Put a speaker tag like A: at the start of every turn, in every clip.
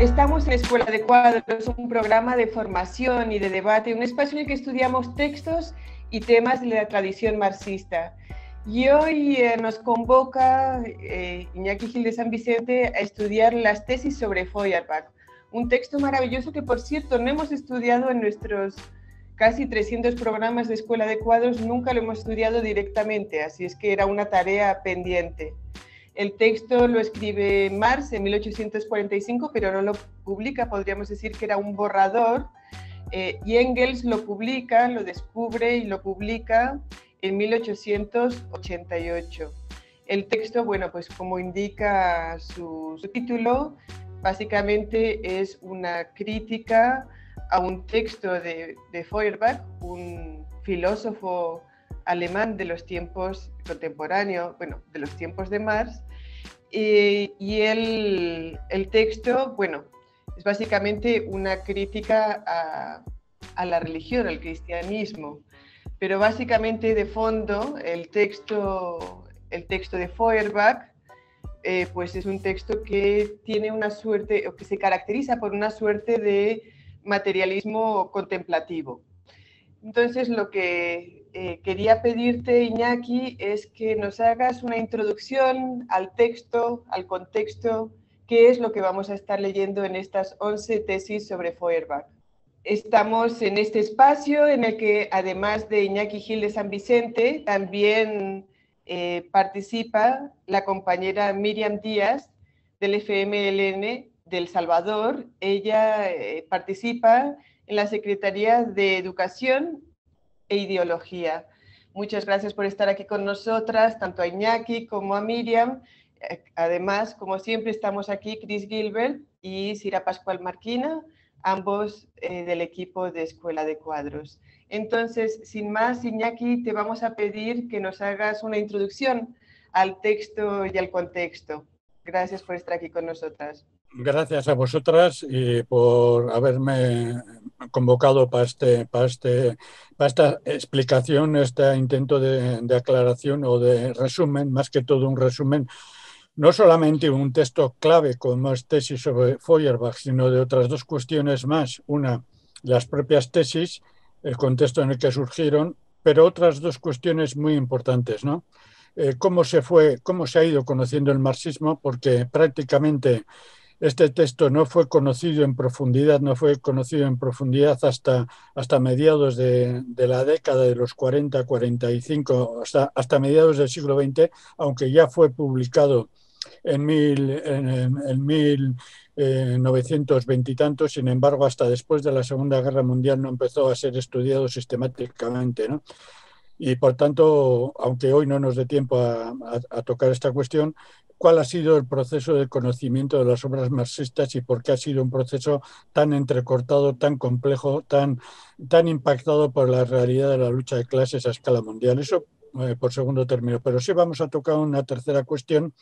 A: Estamos en Escuela de Cuadros, un programa de formación y de debate, un espacio en el que estudiamos textos y temas de la tradición marxista. Y hoy eh, nos convoca eh, Iñaki Gil de San Vicente a estudiar las tesis sobre Feuerbach, un texto maravilloso que, por cierto, no hemos estudiado en nuestros casi 300 programas de Escuela de Cuadros, nunca lo hemos estudiado directamente, así es que era una tarea pendiente. El texto lo escribe Marx en 1845, pero no lo publica, podríamos decir que era un borrador. Eh, y Engels lo publica, lo descubre y lo publica en 1888. El texto, bueno, pues como indica su, título, básicamente es una crítica a un texto de, de Feuerbach, un filósofo alemán de los tiempos contemporáneos, bueno, de los tiempos de Marx, eh, y el, texto, bueno, es básicamente una crítica a, la religión, al cristianismo. Pero básicamente de fondo, el texto, el texto de Feuerbach eh, pues es un texto que tiene una suerte, o que se caracteriza por una suerte de materialismo contemplativo. Entonces, lo que eh, quería pedirte, Iñaki, es que nos hagas una introducción al texto, al contexto, qué es lo que vamos a estar leyendo en estas 11 tesis sobre Feuerbach. Estamos en este espacio en el que, además de Iñaki Gil de San Vicente, también eh, participa la compañera Miriam Díaz del FMLN del Salvador. Ella eh, participa en la Secretaría de Educación e Ideología. Muchas gracias por estar aquí con nosotras, tanto a Iñaki como a Miriam. Además, como siempre, estamos aquí Chris Gilbert y Sira Pascual Marquina, ambos eh, del equipo de Escuela de Cuadros. Entonces, sin más, Iñaki, te vamos a pedir que nos hagas una introducción al texto y al contexto. Gracias por estar aquí con nosotras.
B: Gracias a vosotras y por haberme convocado para, este, para, este, esta explicación, este intento de, aclaración o de resumen, más que todo un resumen, no solamente un texto clave con más tesis sobre Feuerbach, sino de otras dos cuestiones más. Una, las propias tesis, el contexto en el que surgieron, pero otras dos cuestiones muy importantes, ¿no? Eh, cómo se fue, cómo se ha ido conociendo el marxismo, porque prácticamente este texto no fue conocido en profundidad, no fue conocido en profundidad hasta, hasta mediados de, la década de los 40, 45, hasta, hasta mediados del siglo XX, aunque ya fue publicado en, en, 1920 y tantos, sin embargo, hasta después de la Segunda Guerra Mundial no empezó a ser estudiado sistemáticamente. ¿no? Y por tanto, aunque hoy no nos dé tiempo a tocar esta cuestión, cuál ha sido el proceso de conocimiento de las obras marxistas y por qué ha sido un proceso tan entrecortado, tan complejo, tan, tan impactado por la realidad de la lucha de clases a escala mundial. Eso eh, por segundo término. Pero sí vamos a tocar una tercera cuestión,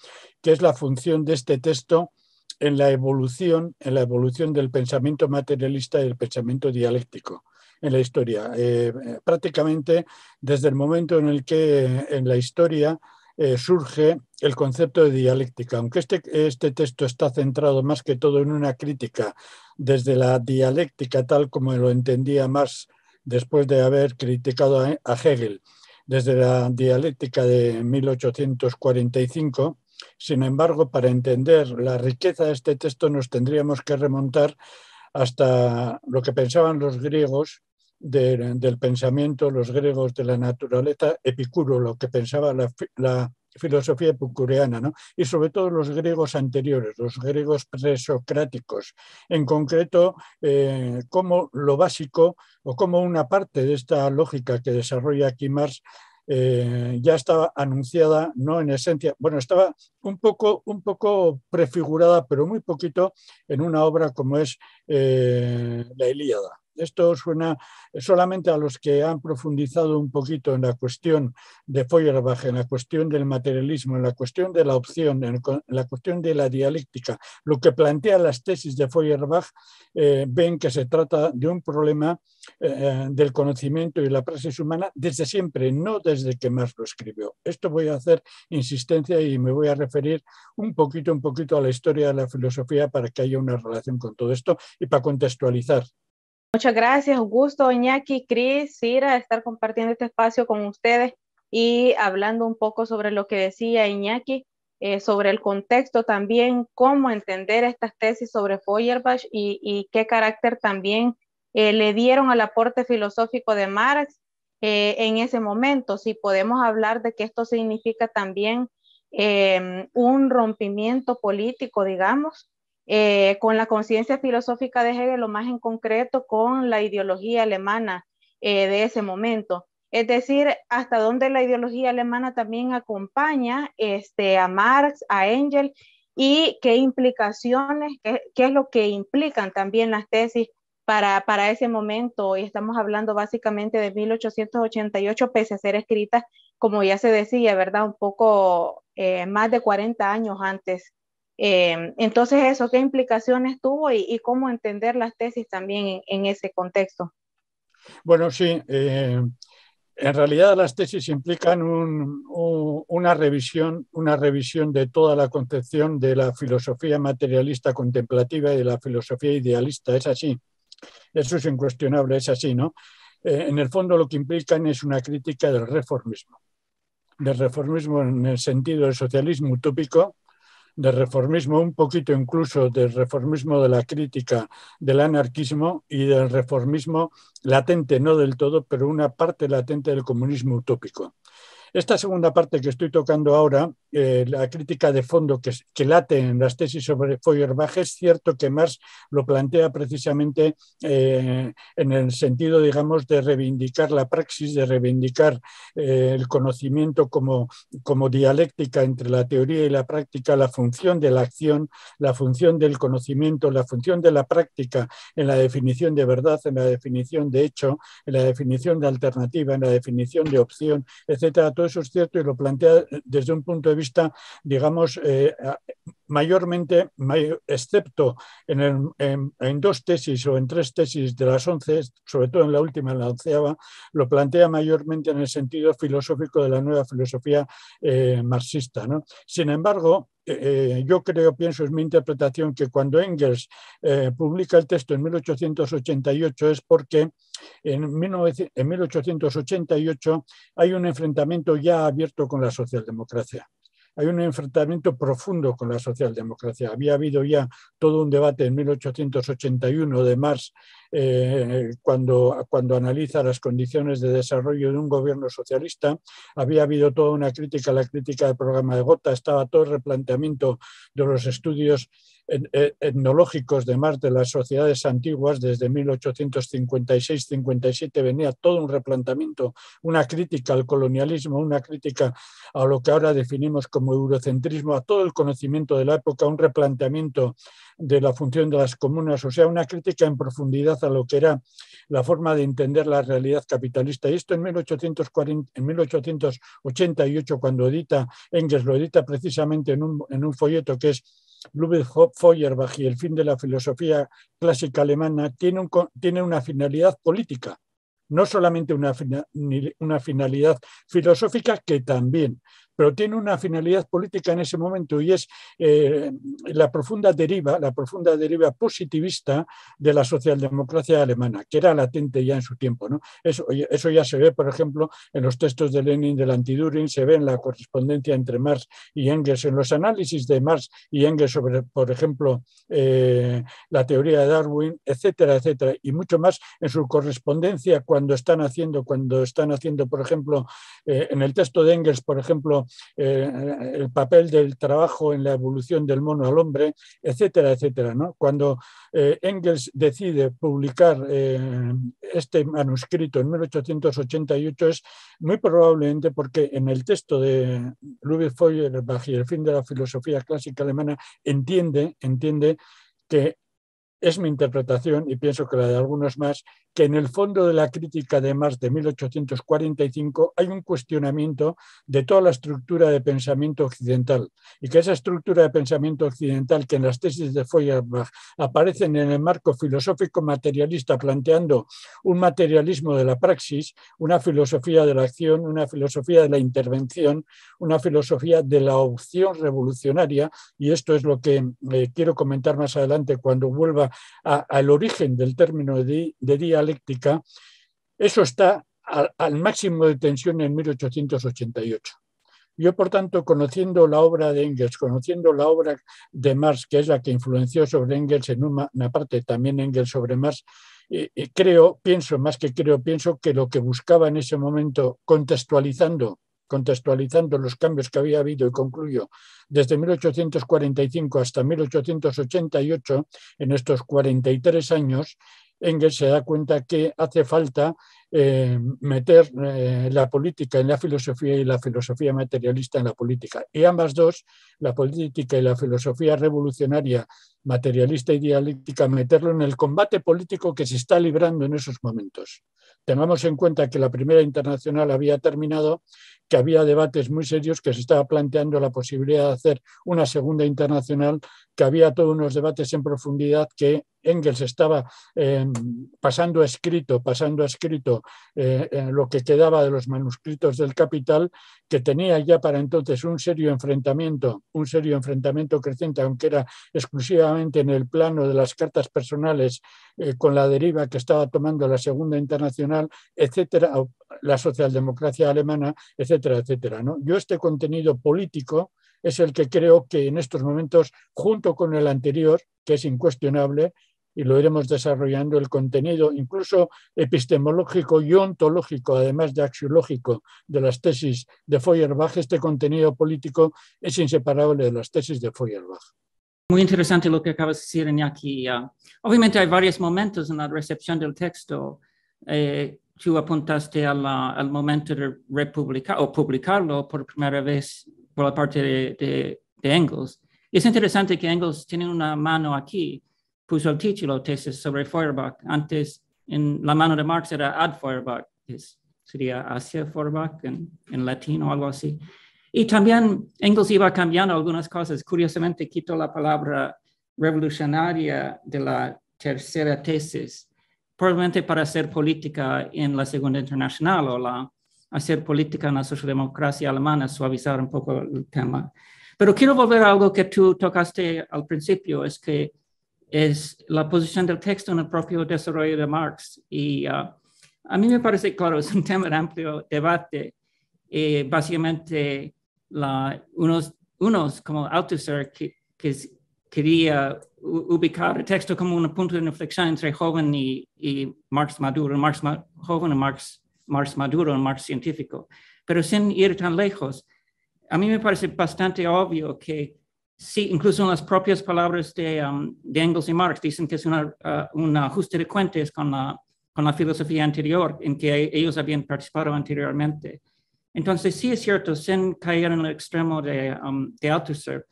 B: que es la función de este texto en la evolución, en la evolución del pensamiento materialista y del pensamiento dialéctico en la historia. Eh, eh, prácticamente desde el momento en el que en la historia eh, surge el concepto de dialéctica. Aunque este, este texto está centrado más que todo en una crítica desde la dialéctica tal como lo entendía Marx después de haber criticado a, Hegel desde la dialéctica de 1845, sin embargo, para entender la riqueza de este texto nos tendríamos que remontar hasta lo que pensaban los griegos del pensamiento, los griegos de la naturaleza, Epicuro, lo que pensaba la, filosofía epicureana, ¿no? y sobre todo los griegos anteriores, los griegos presocráticos, en concreto, eh, como lo básico o como una parte de esta lógica que desarrolla aquí Marx eh, ya estaba anunciada, no en esencia, bueno, estaba un poco, un poco prefigurada, pero muy poquito, en una obra como es eh, La Ilíada. Esto suena solamente a los que han profundizado un poquito en la cuestión de Feuerbach, en la cuestión del materialismo, en la cuestión de la opción, en la cuestión de la dialéctica. Lo que plantean las tesis de Feuerbach eh, ven que se trata de un problema eh, del conocimiento y la praxis humana desde siempre, no desde que Marx lo escribió. Esto voy a hacer insistencia y me voy a referir un poquito, un poquito a la historia de la filosofía para que haya una relación con todo esto y para contextualizar
C: Muchas gracias, gusto, Iñaki, Cris, Sira, estar compartiendo este espacio con ustedes y hablando un poco sobre lo que decía Iñaki, eh, sobre el contexto también, cómo entender estas tesis sobre Feuerbach y, qué carácter también eh, le dieron al aporte filosófico de Marx eh, en ese momento. Si podemos hablar de que esto significa también un rompimiento político, digamos, eh, con la conciencia filosófica de Hegel, lo más en concreto con la ideología alemana eh, de ese momento. Es decir, hasta dónde la ideología alemana también acompaña este, a Marx, a Engels, y qué implicaciones, qué, es lo que implican también las tesis para, ese momento, y estamos hablando básicamente de 1888, pese a ser escritas, como ya se decía, ¿verdad? Un poco eh, más de 40 años antes Em, entonces, eso, ¿qué implicaciones tuvo y, cómo entender las tesis también en, ese contexto?
B: Bueno, sí. Eh, en realidad las tesis implican una, revisión, una revisión de toda la concepción de la filosofía materialista contemplativa y de la filosofía idealista. Es así. Eso es incuestionable, es así, ¿no? Eh, en el fondo lo que implican es una crítica del reformismo, del reformismo en el sentido del socialismo utópico, de reformismo, un poquito incluso del reformismo de la crítica, del anarquismo y del reformismo latente, no del todo, pero una parte latente del comunismo utópico. Esta segunda parte que estoy tocando ahora, eh, la crítica de fondo que, que, late en las tesis sobre Feuerbach, es cierto que Marx lo plantea precisamente eh, en el sentido, digamos, de reivindicar la praxis, de reivindicar eh, el conocimiento como, como dialéctica entre la teoría y la práctica, la función de la acción, la función del conocimiento, la función de la práctica en la definición de verdad, en la definición de hecho, en la definición de alternativa, en la definición de opción, etcétera todo eso es cierto y lo plantea desde un punto de vista, digamos, eh, mayormente, excepto en, dos tesis o en tres tesis de las once, sobre todo en la última, en la onceava, lo plantea mayormente en el sentido filosófico de la nueva filosofía eh, marxista. Sin embargo, eh, eh, yo creo, pienso, es mi interpretación, que cuando Engels publica el texto en 1888 es porque en, en 1888 hay un enfrentamiento ya abierto con la socialdemocracia hay un enfrentamiento profundo con la socialdemocracia. Había habido ya todo un debate en 1881 de Marx eh, cuando, cuando analiza las condiciones de desarrollo de un gobierno socialista. Había habido toda una crítica, la crítica del programa de Gota, estaba todo el replanteamiento de los estudios e, etnológicos de más de las sociedades antiguas, desde 1856-57 venía todo un replanteamiento, una crítica al colonialismo, una crítica a lo que ahora definimos como eurocentrismo, a todo el conocimiento de la época, un replanteamiento de la función de las comunas, o sea, una crítica en profundidad a lo que era la forma de entender la realidad capitalista. Y esto en, 1888, cuando edita Engels, lo edita precisamente en un folleto que es Ludwig Feuerbach y el fin de la filosofía clásica alemana tiene, un, tiene una finalidad política, no solamente una, una finalidad filosófica que también, pero tiene una finalidad política en ese momento y es eh, la profunda deriva, la profunda deriva positivista de la socialdemocracia alemana, que era latente ya en su tiempo. Eso, ya se ve, por ejemplo, en los textos de Lenin del antiduring, se ve en la correspondencia entre Marx y Engels, en los análisis de Marx y Engels sobre, por ejemplo, eh, la teoría de Darwin, etcétera, etcétera, y mucho más en su correspondencia cuando están haciendo, cuando están haciendo, por ejemplo, eh, en el texto de Engels, por ejemplo, eh, el papel del trabajo en la evolución del mono al hombre, etcétera, etcétera. ¿no? Cuando eh, Engels decide publicar eh, este manuscrito en 1888 es muy probablemente porque en el texto de Ludwig Feuerbach y el fin de la filosofía clásica alemana entiende, entiende que es mi interpretación y pienso que la de algunos más, que en el fondo de la crítica de Marx de 1845 hay un cuestionamiento de toda la estructura de pensamiento occidental y que esa estructura de pensamiento occidental que en las tesis de Feuerbach aparecen en el marco filosófico materialista planteando un materialismo de la praxis, una filosofía de la acción, una filosofía de la intervención, una filosofía de la opción revolucionaria y esto es lo que eh, quiero comentar más adelante cuando vuelva al origen del término de, dialéctica, eso está al, máximo de tensión en 1888. Yo, por tanto, conociendo la obra de Engels, conociendo la obra de Marx, que es la que influenció sobre Engels en una, parte, también Engels sobre Marx, eh, eh, creo, pienso, más que creo, pienso que lo que buscaba en ese momento, contextualizando contextualizando los cambios que había habido y concluyo desde 1845 hasta 1888, en estos 43 años, Engels se da cuenta que hace falta eh, meter eh, la política en la filosofía y la filosofía materialista en la política. Y ambas dos, la política y la filosofía revolucionaria materialista y dialéctica, meterlo en el combate político que se está librando en esos momentos. Tengamos en cuenta que la primera internacional había terminado, que había debates muy serios, que se estaba planteando la posibilidad de hacer una segunda internacional, que había todos unos debates en profundidad que Engels estaba eh, pasando a escrito, pasando a escrito eh, lo que quedaba de los manuscritos del Capital, que tenía ya para entonces un serio enfrentamiento, un serio enfrentamiento creciente, aunque era exclusivamente en el plano de las cartas personales eh, con la deriva que estaba tomando la Segunda Internacional, etcétera, la socialdemocracia alemana, etcétera, etcétera. ¿no? Yo este contenido político es el que creo que en estos momentos, junto con el anterior, que es incuestionable, y lo iremos desarrollando el contenido, incluso epistemológico y ontológico, además de axiológico, de las tesis de Feuerbach, este contenido político es inseparable de las tesis de Feuerbach.
D: Muy interesante lo que acabas de decir, en aquí. Ah, obviamente hay varios momentos en la recepción del texto. Eh, tú apuntaste al momento de republicar o publicarlo por primera vez por la parte de, Engels. Es interesante que Engels tiene una mano aquí, puso el título Tesis sobre Feuerbach. Antes, en la mano de Marx era ad Feuerbach, sería hacia Feuerbach en, en latín o algo así. Y también Engels iba cambiando algunas cosas. Curiosamente, quitó la palabra revolucionaria de la tercera tesis, probablemente para hacer política en la Segunda Internacional o la, hacer política en la socialdemocracia alemana, suavizar un poco el tema. Pero quiero volver a algo que tú tocaste al principio, es que es la posición del texto en el propio desarrollo de Marx. Y uh, a mí me parece, claro, es un tema de amplio debate. Eh, básicamente, la, unos, unos como Althusser que, quería ubicar el texto como un punto de inflexión entre joven y, y Marx maduro, Marx joven y Marx, Marx maduro, Marx científico. Pero sin ir tan lejos, a mí me parece bastante obvio que sí, incluso en las propias palabras de, um, de Engels y Marx dicen que es una, uh, un ajuste de cuentas con la, con la filosofía anterior en que ellos habían participado anteriormente. Entonces, sí es cierto, sin caer en el extremo de, um, Althusser,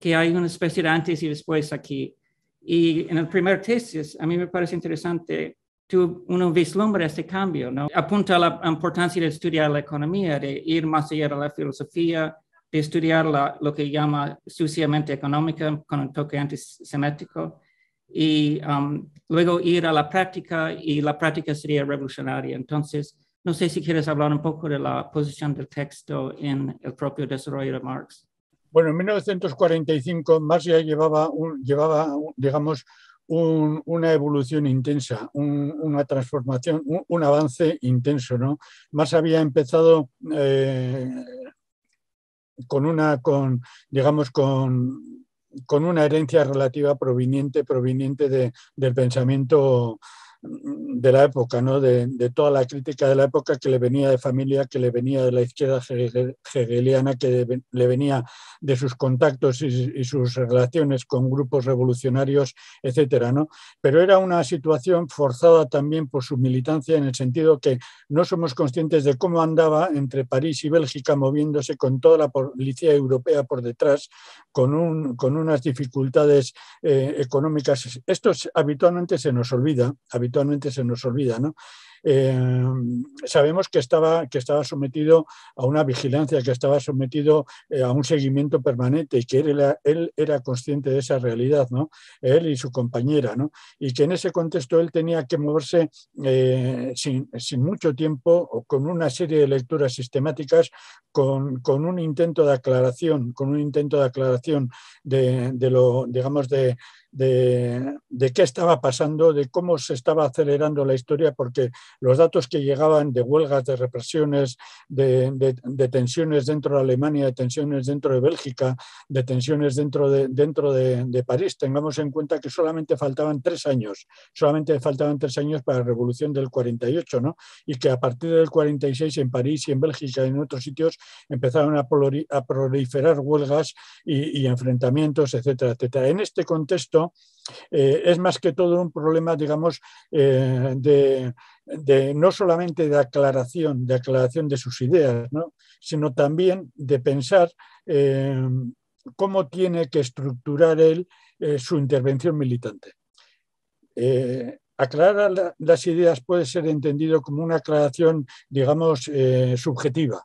D: que hay una especie de antes y después aquí. Y en el primer tesis, a mí me parece interesante, tú, uno vislumbra este cambio, ¿no? Apunta a la importancia de estudiar la economía, de ir más allá de la filosofía, de estudiar lo que llama suciamente económica con un toque antisemético y um, luego ir a la práctica y la práctica sería revolucionaria. Entonces, no sé si quieres hablar un poco de la
B: posición del texto en el propio desarrollo de Marx. Bueno, en 1945 Marx ya llevaba, llevaba digamos, una evolución intensa, una transformación, un, avance intenso. ¿no? Marx había empezado eh, con una, con, digamos, con, con, una herencia relativa proveniente, proveniente del pensamiento de la época, ¿no? De, toda la crítica de la época que le venía de familia, que le venía de la izquierda hegeliana, que le venía de sus contactos y, sus relaciones con grupos revolucionarios, etcétera, ¿no? Pero era una situación forzada también por su militancia en el sentido que no somos conscientes de cómo andaba entre París y Bélgica moviéndose con toda la policía europea por detrás, con, un, con unas dificultades eh, económicas. Esto habitualmente se nos olvida, habitualmente se nos olvida, ¿no? Eh, sabemos que estaba, que estaba sometido a una vigilancia, que estaba sometido eh, a un seguimiento permanente y que él era, él era, consciente de esa realidad, ¿no? Él y su compañera, Y que en ese contexto él tenía que moverse eh, sin, mucho tiempo o con una serie de lecturas sistemáticas, con, un intento de aclaración, con un intento de aclaración de lo, digamos, de de, qué estaba pasando, de cómo se estaba acelerando la historia, porque los datos que llegaban de huelgas, de represiones, de, tensiones dentro de Alemania, de tensiones dentro de Bélgica, de tensiones dentro, de, dentro de, París, tengamos en cuenta que solamente faltaban tres años, solamente faltaban tres años para la revolución del 48, ¿no? Y que a partir del 46 en París y en Bélgica y en otros sitios empezaron a, proliferar huelgas y, y enfrentamientos, etcétera, etcétera. En este contexto, eh, es más que todo un problema, digamos, eh, de, no solamente de aclaración, de aclaración de sus ideas, sino también de pensar eh, cómo tiene que estructurar él su intervención militante. aclarar las ideas puede ser entendido como una aclaración, digamos, subjetiva.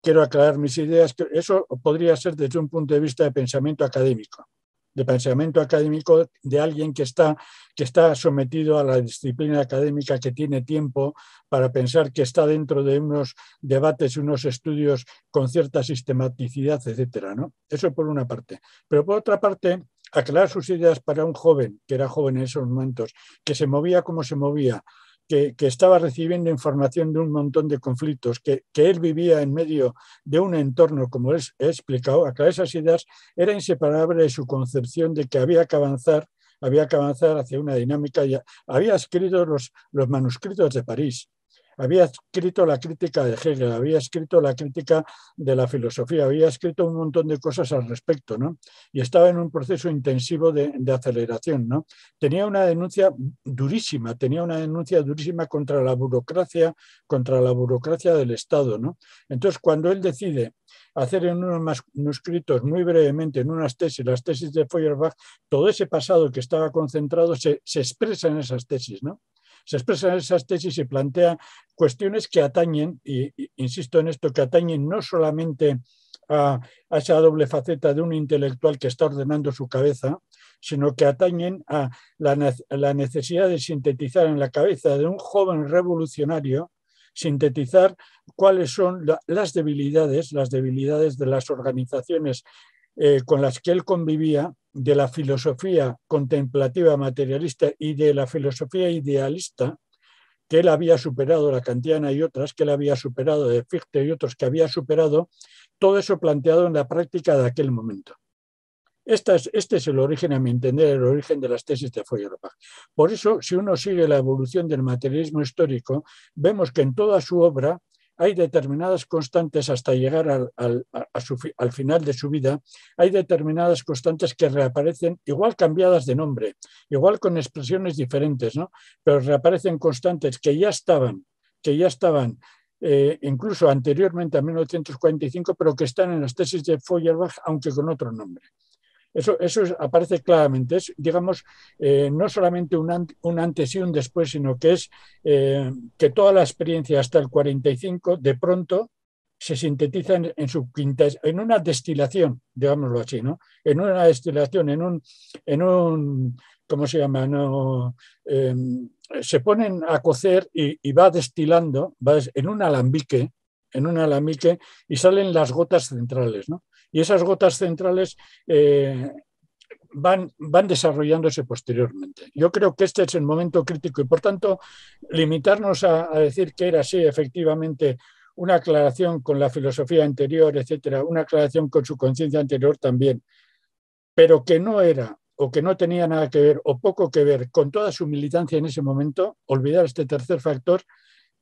B: Quiero aclarar mis ideas, eso podría ser desde un punto de vista de pensamiento académico de pensamiento académico de alguien que está, que está sometido a la disciplina académica, que tiene tiempo para pensar, que está dentro de unos debates, unos estudios con cierta sistematicidad, etcétera, ¿no? Eso por una parte. Pero por otra parte, aclarar sus ideas para un joven, que era joven en esos momentos, que se movía como se movía, que, estaba recibiendo información de un montón de conflictos, que, él vivía en medio de un entorno, como les he explicado, a esas ideas era inseparable de su concepción de que había que avanzar, había que avanzar hacia una dinámica. Ya, había escrito los manuscritos de París, había escrito la crítica de Hegel, había escrito la crítica de la filosofía, había escrito un montón de cosas al respecto, ¿no? Y estaba en un proceso intensivo de, aceleración, ¿no? Tenía una denuncia durísima, tenía una denuncia durísima contra la burocracia, contra la burocracia del Estado, ¿no? Entonces, cuando él decide hacer en unos manuscritos muy brevemente, en unas tesis, las tesis de Feuerbach, todo ese pasado que estaba concentrado se expresa en esas tesis, ¿no? se expresan esas tesis y plantea cuestiones que atañen, y, insisto en esto, que atañen no solamente a, esa doble faceta de un intelectual que está ordenando su cabeza, sino que atañen a la, necesidad de sintetizar en la cabeza de un joven revolucionario sintetizar cuáles son las debilidades, las debilidades de las organizaciones eh, con las que él convivía, de la filosofía contemplativa materialista y de la filosofía idealista, que él había superado, la kantiana y otras, que él había superado, de Fichte y otros que había superado, todo eso planteado en la práctica de aquel momento. este es el origen, a mi entender, el origen de las tesis de Feuerbach. Por eso, si uno sigue la evolución del materialismo histórico, vemos que en toda su obra hay determinadas constantes hasta llegar al, final de su vida, hay determinadas constantes que reaparecen, igual cambiadas de nombre, igual con expresiones diferentes, ¿no? pero reaparecen constantes que ya estaban, que ya estaban eh, incluso anteriormente a 1945, pero que están en las tesis de Feuerbach, aunque con otro nombre. Eso, eso aparece claramente. Es, digamos, eh, no solamente un, antes y un después, sino que es eh, que toda la experiencia hasta el 45 de pronto se sintetiza en, su en una destilación, digámoslo así, ¿no? En una destilación, en un, en un ¿cómo se llama? Em, se ponen a cocer y, y va destilando, va en un alambique, en un alambique y salen las gotas centrales, ¿no? y esas gotas centrales eh, van, desarrollándose posteriormente. Yo creo que este es el momento crítico y, por tanto, limitarnos a, decir que era sí, efectivamente una aclaración con la filosofía anterior, etcétera, una aclaración con su conciencia anterior también, pero que no era o que no tenía nada que ver o poco que ver con toda su militancia en ese momento, olvidar este tercer factor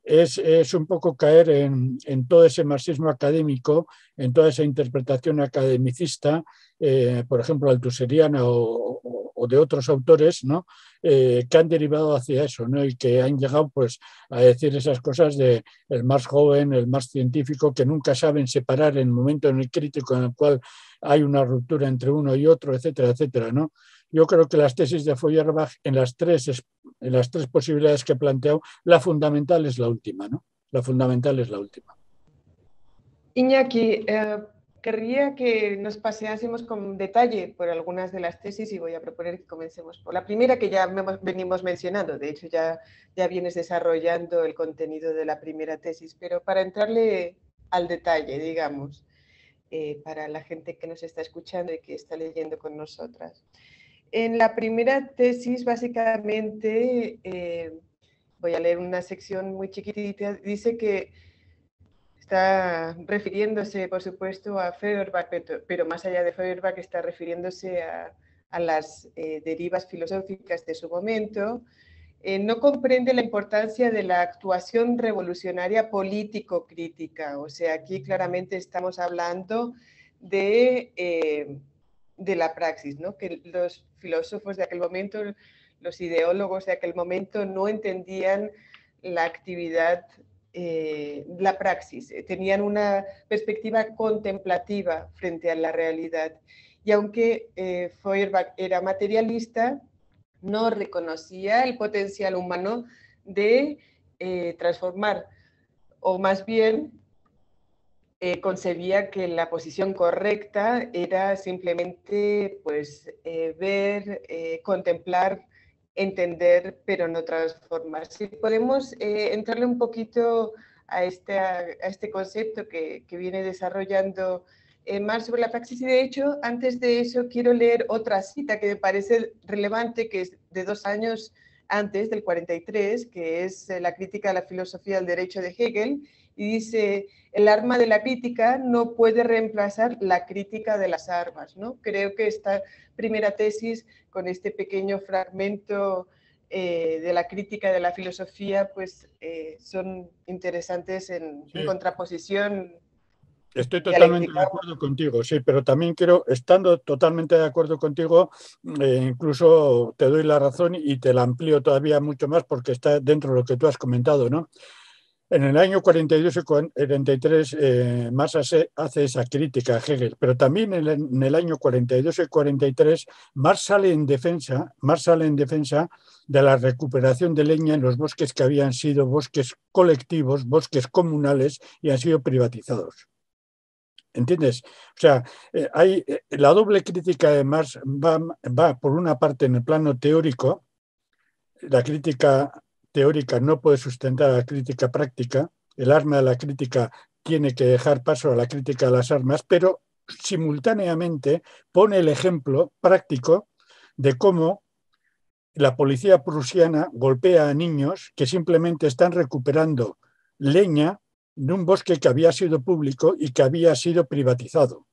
B: es, un poco caer en, todo ese marxismo académico, en toda esa interpretación academicista, eh, por ejemplo, altuseriana o, de otros autores, ¿no? Eh, que han derivado hacia eso ¿no? y que han llegado pues, a decir esas cosas de el más joven, el más científico, que nunca saben separar el momento en el crítico en el cual hay una ruptura entre uno y otro, etcétera, etcétera. ¿no? Yo creo que las tesis de Feuerbach, en las tres, en las tres posibilidades que he planteado, la fundamental es la última, ¿no? La fundamental es la última.
A: Iñaki, eh, querría que nos paseásemos con detalle por algunas de las tesis y voy a proponer que comencemos por la primera que ya venimos mencionando. De hecho, ya, ya vienes desarrollando el contenido de la primera tesis, pero para entrarle al detalle, digamos, eh, para la gente que nos está escuchando y que está leyendo con nosotras. En la primera tesis, básicamente, eh, voy a leer una sección muy chiquitita, dice que está refiriéndose, por supuesto, a Feuerbach, pero, más allá de Feuerbach está refiriéndose a, las eh, derivas filosóficas de su momento, eh, no comprende la importancia de la actuación revolucionaria político-crítica. O sea, aquí claramente estamos hablando de de la praxis, ¿no? que los filósofos de aquel momento, los ideólogos de aquel momento no entendían la actividad, eh, la praxis, eh, tenían una perspectiva contemplativa frente a la realidad. Y aunque eh, Feuerbach era materialista, no reconocía el potencial humano de transformar, o más bien eh, concebía que la posición correcta era simplemente pues, eh, ver, eh, contemplar, entender, pero no transformar. Si podemos entrarle un poquito a, este, a este concepto que, que viene desarrollando Marx sobre la praxis. Y de hecho, antes de eso, quiero leer otra cita que me parece relevante, que es de dos años antes, del 43, que es la crítica a la filosofía del derecho de Hegel y dice, el arma de la crítica no puede reemplazar la crítica de las armas. ¿no? Creo que esta primera tesis, con este pequeño fragmento eh, de la crítica de la filosofía, pues eh, son interesantes en, contraposición
B: Estoy totalmente de acuerdo contigo, sí, pero también quiero, estando totalmente de acuerdo contigo, eh, incluso te doy la razón y te la amplío todavía mucho más porque está dentro de lo que tú has comentado, ¿no? En el año 42 y 43 eh, Marx hace, esa crítica a Hegel, pero también en el, año 42 y 43 Marx sale en defensa, sale en defensa de la recuperación de leña en los bosques que habían sido bosques colectivos, bosques comunales y han sido privatizados. ¿Entiendes? O sea, eh, hay, eh, la doble crítica de Marx va por una parte en el plano teórico, la crítica teórica no puede sustentar la crítica práctica, el arma de la crítica tiene que dejar paso a la crítica de las armas, pero simultáneamente pone el ejemplo práctico de cómo la policía prusiana golpea a niños que simplemente están recuperando leña de un bosque que había sido público y que había sido privatizado.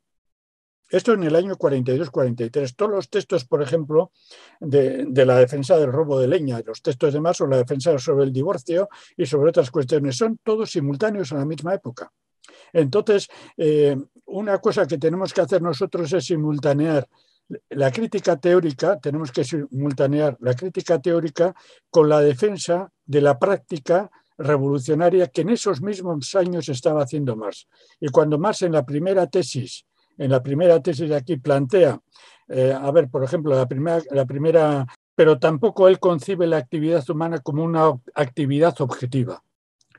B: Esto en el año 42-43. Todos los textos, por ejemplo, de, la defensa del robo de leña, los textos de Marx o la defensa sobre el divorcio y sobre otras cuestiones, son todos simultáneos a la misma época. Entonces, eh, una cosa que tenemos que hacer nosotros es simultanear la crítica teórica, tenemos que simultanear la crítica teórica con la defensa de la práctica revolucionaria que en esos mismos años estaba haciendo Marx. Y cuando Marx en la primera tesis en la primera tesis de aquí plantea, eh, a ver, por ejemplo, la primera, la primera, pero tampoco él concibe la actividad humana como una actividad objetiva.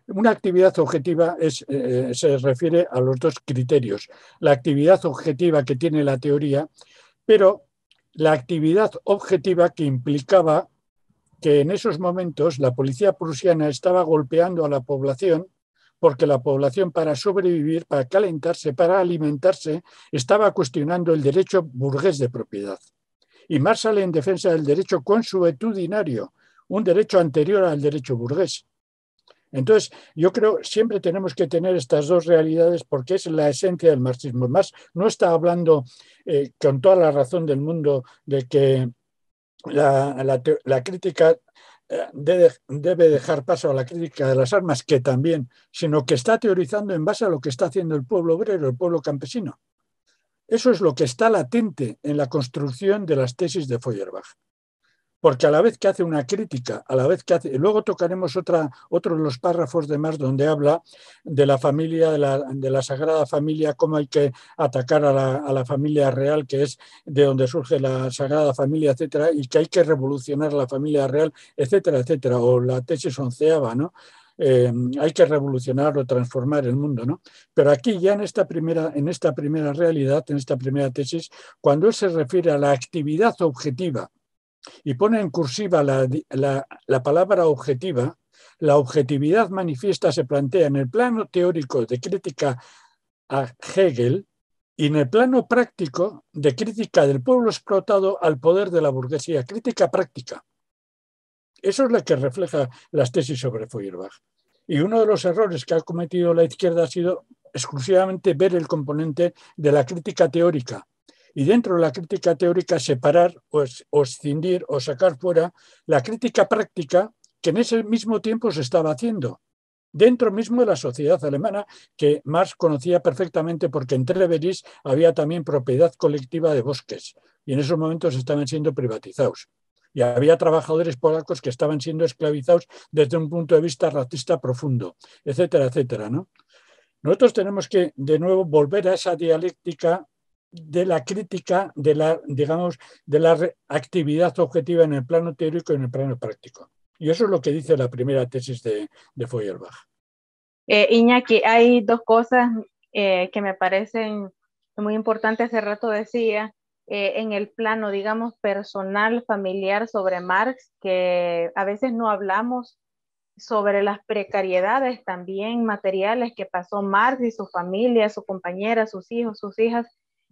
B: Una actividad objetiva es, eh, se refiere a los dos criterios, la actividad objetiva que tiene la teoría, pero la actividad objetiva que implicaba que en esos momentos la policía prusiana estaba golpeando a la población porque la población para sobrevivir, para calentarse, para alimentarse, estaba cuestionando el derecho burgués de propiedad. Y Marx sale en defensa del derecho consuetudinario, un derecho anterior al derecho burgués. Entonces, yo creo siempre tenemos que tener estas dos realidades porque es la esencia del marxismo. Marx no está hablando eh, con toda la razón del mundo de que la, la, la, crítica debe dejar paso a la crítica de las armas, que también, sino que está teorizando en base a lo que está haciendo el pueblo obrero, el pueblo campesino. Eso es lo que está latente en la construcción de las tesis de Feuerbach porque a la vez que hace una crítica, a la vez que hace, luego tocaremos otra, otros los párrafos de más donde habla de la familia, de la, Sagrada Familia, cómo hay que atacar a la, familia real, que es de donde surge la Sagrada Familia, etcétera, y que hay que revolucionar la familia real, etcétera, etcétera, o la tesis onceava, ¿no? Eh, hay que revolucionar o transformar el mundo, ¿no? Pero aquí ya en esta, primera, en esta primera realidad, en esta primera tesis, cuando él se refiere a la actividad objetiva, y pone en cursiva la, palabra objetiva, la objetividad manifiesta se plantea en el plano teórico de crítica a Hegel y en el plano práctico de crítica del pueblo explotado al poder de la burguesía, crítica práctica. Eso es lo que refleja las tesis sobre Feuerbach. Y uno de los errores que ha cometido la izquierda ha sido exclusivamente ver el componente de la crítica teórica, y dentro de la crítica teórica separar o, o escindir o sacar fuera la crítica práctica que en ese mismo tiempo se estaba haciendo dentro mismo de la sociedad alemana que Marx conocía perfectamente porque en Treveris había también propiedad colectiva de bosques y en esos momentos estaban siendo privatizados. Y había trabajadores polacos que estaban siendo esclavizados desde un punto de vista racista profundo, etcétera, etcétera. ¿no? Nosotros tenemos que, de nuevo, volver a esa dialéctica de la crítica de la, digamos, de la actividad objetiva en el plano teórico y en el plano práctico. Y eso es lo que dice la primera tesis de, Feuerbach.
C: Eh, Iñaki, hay dos cosas eh, que me parecen muy importantes. Hace rato decía, eh, en el plano, digamos, personal, familiar sobre Marx, que a veces no hablamos sobre las precariedades también materiales que pasó Marx y su familia, su compañera, sus hijos, sus hijas,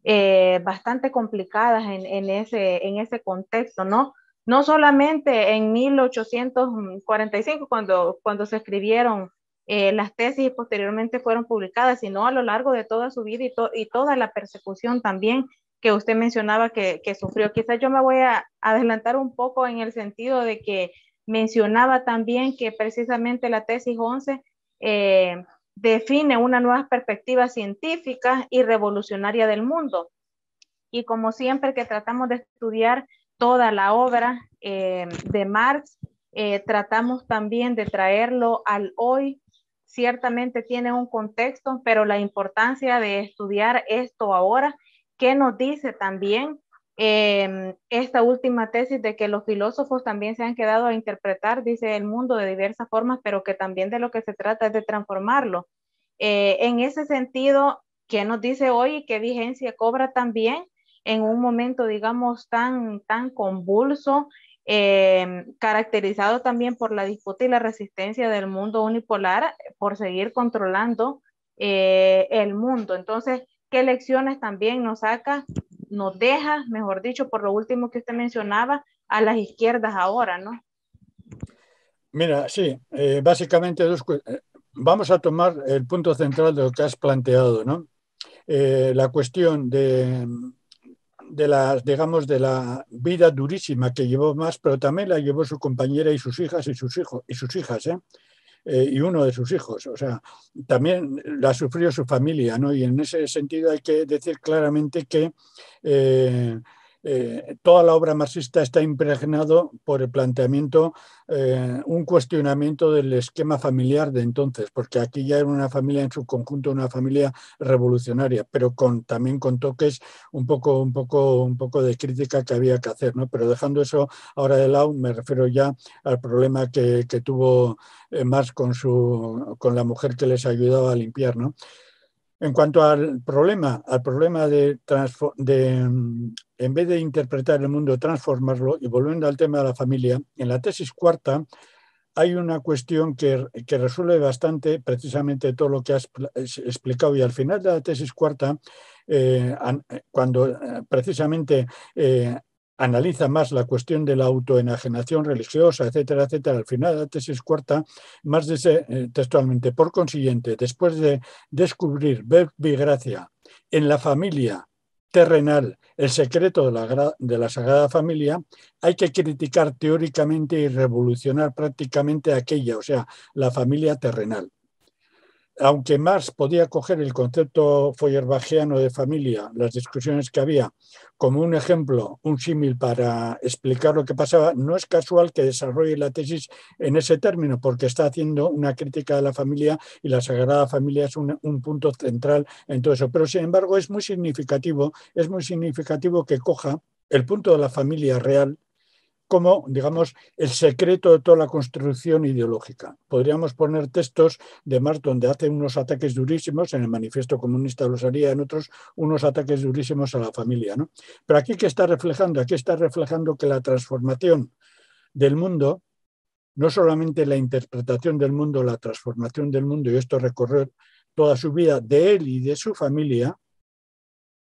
C: eh, bastante complicadas en, ese, contexto, ¿no? No solamente en 1845, cuando, se escribieron eh, las tesis y posteriormente fueron publicadas, sino a lo largo de toda su vida y, toda la persecución también que usted mencionaba que, sufrió. Quizás yo me voy a adelantar un poco en el sentido de que mencionaba también que precisamente la tesis 11 define una nueva perspectiva científica y revolucionaria del mundo. Y como siempre que tratamos de estudiar toda la obra eh, de Marx, eh, tratamos también de traerlo al hoy. Ciertamente tiene un contexto, pero la importancia de estudiar esto ahora, ¿qué nos dice también Em, esta última tesis de que los filósofos también se han quedado a interpretar, dice, el mundo de diversas formas, pero que también de lo que se trata es de transformarlo. Eh, en ese sentido, ¿qué nos dice hoy y qué vigencia cobra también en un momento, digamos, tan, tan convulso, em, caracterizado también por la disputa y la resistencia del mundo unipolar por seguir controlando eh, el mundo? Entonces, ¿qué lecciones también nos saca nos deja, mejor dicho, por lo último que usted mencionaba, a las izquierdas ahora, ¿no?
B: Mira, sí, eh, básicamente dos, eh, vamos a tomar el punto central de lo que has planteado, ¿no? Eh, la cuestión de, de digamos, de la vida durísima que llevó más, pero también la llevó su compañera y sus hijas y sus hijos y sus hijas, ¿eh? Eh, y uno de sus hijos. O sea, también la sufrió su familia, ¿no? Y en ese sentido hay que decir claramente que eh, eh, toda la obra marxista está impregnado por el planteamiento, eh, un cuestionamiento del esquema familiar de entonces, porque aquí ya era una familia en su conjunto, una familia revolucionaria, pero con, también con toques un poco, un, poco, un poco de crítica que había que hacer. Pero dejando eso ahora de lado, me refiero ya al problema que, tuvo eh, Marx con, su, con la mujer que les ayudaba a limpiar. ¿no? En cuanto al problema, al problema de, de, mm, en vez de interpretar el mundo, transformarlo, y volviendo al tema de la familia, en la tesis cuarta hay una cuestión que, resuelve bastante precisamente todo lo que has explicado y al final de la tesis cuarta, eh, eh, cuando eh, precisamente analiza más la cuestión de la autoenajenación religiosa, etcétera, etcétera, al final de la tesis cuarta, más textualmente, por consiguiente, después de descubrir ver gracia en la familia terrenal, el secreto de la, de la, Sagrada Familia, hay que criticar teóricamente y revolucionar prácticamente aquella, o sea, la familia terrenal aunque Marx podía coger el concepto feuerbachiano de familia, las discusiones que había, como un ejemplo, un símil para explicar lo que pasaba, no es casual que desarrolle la tesis en ese término, porque está haciendo una crítica a la familia y la Sagrada Familia es un, un punto central en todo eso. Pero, sin embargo, es muy significativo, es muy significativo que coja el punto de la familia real como, digamos, el secreto de toda la construcción ideológica. Podríamos poner textos de Marx donde hace unos ataques durísimos, en el manifiesto comunista los haría, en otros unos ataques durísimos a la familia. ¿no? Pero aquí que está reflejando, aquí está reflejando que la transformación del mundo, no solamente la interpretación del mundo, la transformación del mundo, y esto recorrer toda su vida de él y de su familia,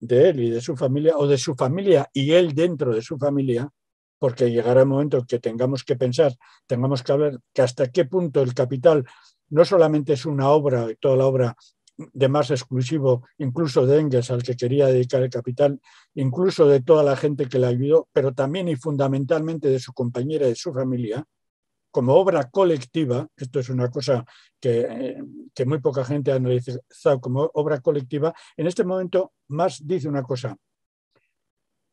B: de él y de su familia, o de su familia y él dentro de su familia, porque llegará el momento que tengamos que pensar, tengamos que hablar que hasta qué punto el capital no solamente es una obra, toda la obra de más exclusivo, incluso de Engels, al que quería dedicar el capital, incluso de toda la gente que le ayudó, pero también y fundamentalmente de su compañera y de su familia, como obra colectiva, esto es una cosa que, eh, que muy poca gente ha analizado como obra colectiva, en este momento más dice una cosa,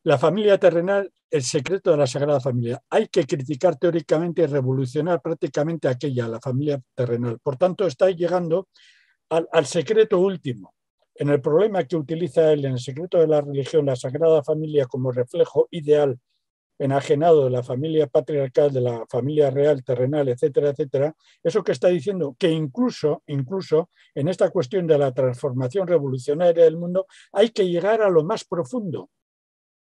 B: la familia terrenal, el secreto de la Sagrada Familia. Hay que criticar teóricamente y revolucionar prácticamente aquella, la familia terrenal. Por tanto, está llegando al, secreto último. En el problema que utiliza él, en el secreto de la religión, la Sagrada Familia como reflejo ideal enajenado de la familia patriarcal, de la familia real, terrenal, etcétera, etcétera, eso que está diciendo que incluso, incluso en esta cuestión de la transformación revolucionaria del mundo hay que llegar a lo más profundo,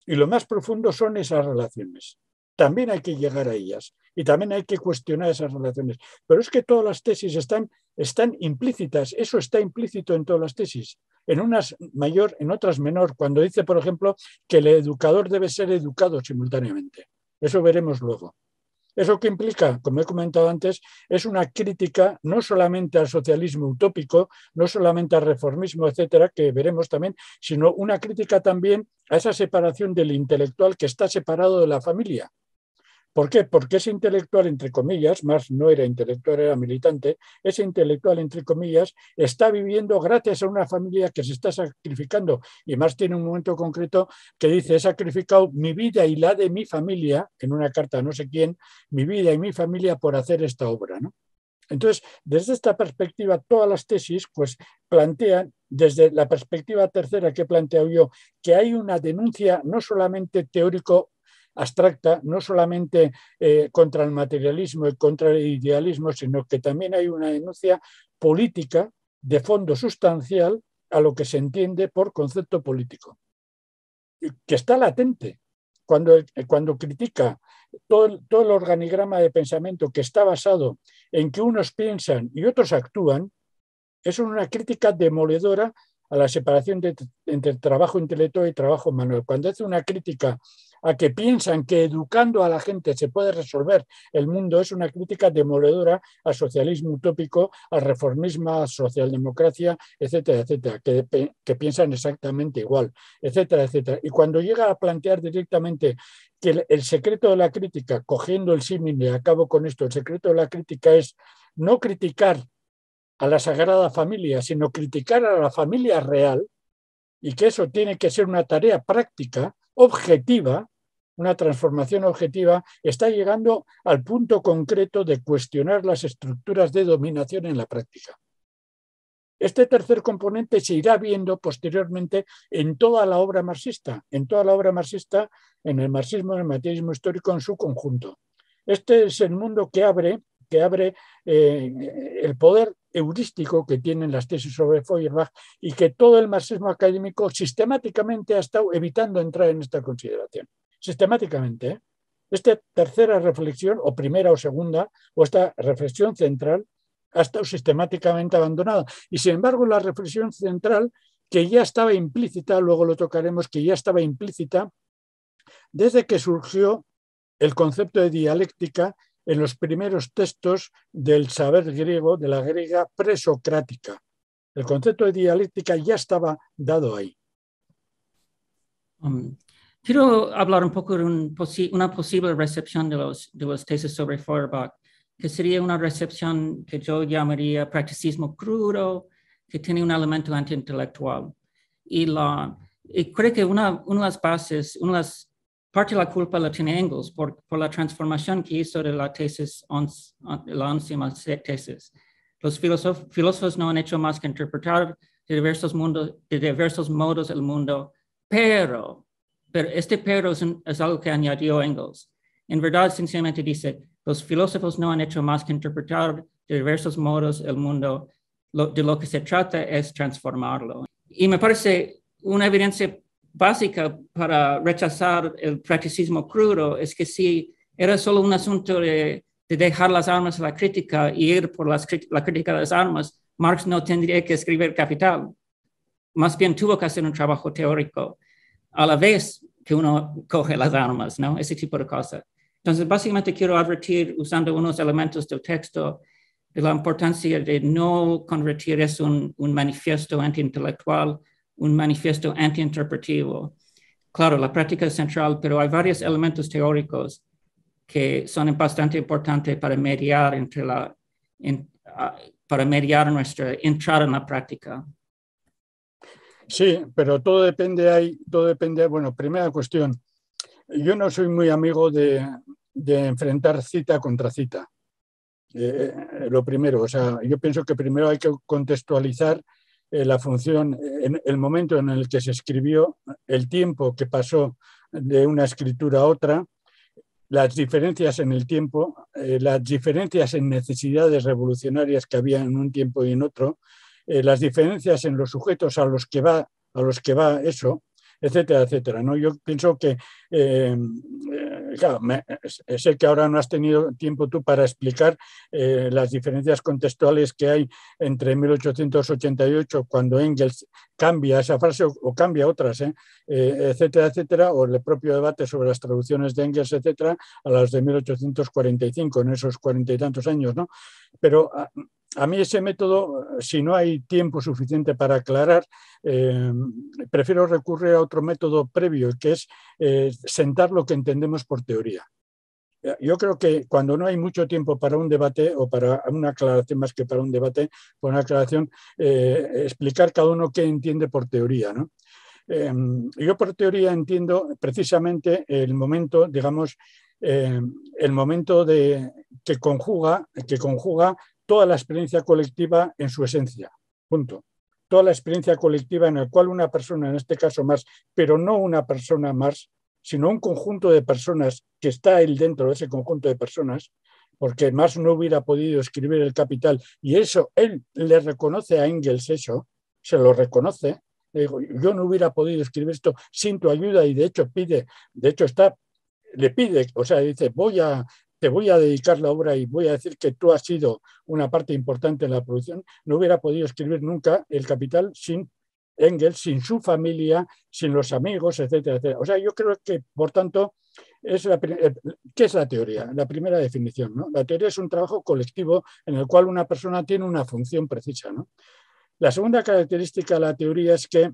B: y lo más profundo son esas relaciones. También hay que llegar a ellas y también hay que cuestionar esas relaciones. Pero es que todas las tesis están, están implícitas, eso está implícito en todas las tesis, en unas mayor, en otras menor, cuando dice, por ejemplo, que el educador debe ser educado simultáneamente. Eso veremos luego. Eso que implica, como he comentado antes, es una crítica no solamente al socialismo utópico, no solamente al reformismo, etcétera, que veremos también, sino una crítica también a esa separación del intelectual que está separado de la familia. ¿Por qué? Porque ese intelectual, entre comillas, más no era intelectual, era militante, ese intelectual, entre comillas, está viviendo gracias a una familia que se está sacrificando. Y más tiene un momento concreto que dice, he sacrificado mi vida y la de mi familia, en una carta a no sé quién, mi vida y mi familia por hacer esta obra. Entonces, desde esta perspectiva, todas las tesis pues, plantean, desde la perspectiva tercera que he planteado yo, que hay una denuncia no solamente teórico abstracta, no solamente eh, contra el materialismo y contra el idealismo, sino que también hay una denuncia política de fondo sustancial a lo que se entiende por concepto político, que está latente. Cuando, eh, critica todo, el organigrama de pensamiento que está basado en que unos piensan y otros actúan, es una crítica demoledora a la separación entre trabajo intelectual y trabajo manual. Cuando hace una crítica a que piensan que educando a la gente se puede resolver el mundo es una crítica demoledora al socialismo utópico, al reformismo, a socialdemocracia, etcétera, etcétera, que, que piensan exactamente igual, etcétera, etcétera. Y cuando llega a plantear directamente que el, secreto de la crítica, cogiendo el símil, acabo con esto, el secreto de la crítica es no criticar a la Sagrada Familia, sino criticar a la familia real, y que eso tiene que ser una tarea práctica, objetiva, una transformación objetiva, está llegando al punto concreto de cuestionar las estructuras de dominación en la práctica. Este tercer componente se irá viendo posteriormente en toda la obra marxista, en toda la obra marxista, en el marxismo, en el materialismo histórico en su conjunto. Este es el mundo que abre, que abre eh, el poder heurístico que tienen las tesis sobre Feuerbach y que todo el marxismo académico sistemáticamente ha estado evitando entrar en esta consideración sistemáticamente. Esta tercera reflexión, o primera o segunda, o esta reflexión central, ha estado sistemáticamente abandonada. Y sin embargo, la reflexión central, que ya estaba implícita, luego lo tocaremos, que ya estaba implícita, desde que surgió el concepto de dialéctica en los primeros textos del saber griego, de la griega presocrática. El concepto de dialéctica ya estaba dado ahí. Mm. Quiero hablar un poco de
D: una posible recepción de los, de los tesis sobre Feuerbach, que sería una recepción que yo llamaría practicismo crudo, que tiene un elemento antiintelectual. Y, la, y creo que una, de las bases, una las parte de la culpa la tiene Engels por, por la transformación que hizo de la tesis, la tesis. Los filósofos, no han hecho más que interpretar de diversos, mundos, de diversos modos el mundo, pero pero este pero es, algo que añadió Engels. En verdad, sencillamente dice, los filósofos no han hecho más que interpretar de diversos modos el mundo. de lo que se trata es transformarlo. Y me parece una evidencia básica para rechazar el practicismo crudo es que si era solo un asunto de, dejar las armas a la crítica y ir por la crítica de las armas, Marx no tendría que escribir Capital. Más bien tuvo que hacer un trabajo teórico a la vez que uno coge las armas, ¿no? Ese tipo de cosas. Entonces, básicamente quiero advertir, usando unos elementos del texto, de la importancia de no convertir eso en un, manifiesto antiintelectual, un manifiesto antiinterpretivo. Claro, la práctica es central, pero hay varios elementos teóricos que son bastante importantes para mediar entre la, para mediar nuestra entrada en la práctica.
B: Sí, pero todo depende, ahí. todo depende, bueno, primera cuestión, yo no soy muy amigo de, enfrentar cita contra cita. Eh, lo primero, o sea, yo pienso que primero hay que contextualizar eh, la función, el momento en el que se escribió, el tiempo que pasó de una escritura a otra, las diferencias en el tiempo, eh, las diferencias en necesidades revolucionarias que había en un tiempo y en otro, eh, las diferencias en los sujetos a los que va, a los que va eso, etcétera, etcétera. ¿no? Yo pienso que, eh, eh, sé que ahora no has tenido tiempo tú para explicar las diferencias contextuales que hay entre 1888, cuando Engels cambia esa frase o, cambia otras, etcétera, etcétera, o el propio debate sobre las traducciones de Engels, etcétera, a las de 1845, en esos cuarenta y tantos años, ¿no? Pero ah, a mí ese método, si no hay tiempo suficiente para aclarar, eh, prefiero recurrir a otro método previo, que es eh, sentar lo que entendemos por teoría. Eh, yo creo que cuando no hay mucho tiempo para un debate o para una aclaración, más que para un debate, para una aclaración, explicar cada uno qué entiende por teoría. yo por teoría entiendo precisamente el momento, digamos, el momento de, que, conjuga, que conjuga toda la experiencia colectiva en su esencia. Punto. Toda la experiencia colectiva en la cual una persona, en este caso más, pero no una persona más, sino un conjunto de personas que está él dentro de ese conjunto de personas, porque más no hubiera podido escribir el capital, y eso él le reconoce a Engels eso, se lo reconoce, yo no hubiera podido escribir esto sin tu ayuda, y de hecho pide, de hecho está, le pide, o sea, dice, voy a, te voy a dedicar la obra y voy a decir que tú has sido una parte importante en la producción, no hubiera podido escribir nunca El Capital sin Engels, sin su familia, sin los amigos, etcétera, etcétera. O sea, yo creo que, por tanto, es eh, ¿qué es la teoría? La primera definición, La teoría es un trabajo colectivo en el cual una persona tiene una función precisa, La segunda característica de la teoría es que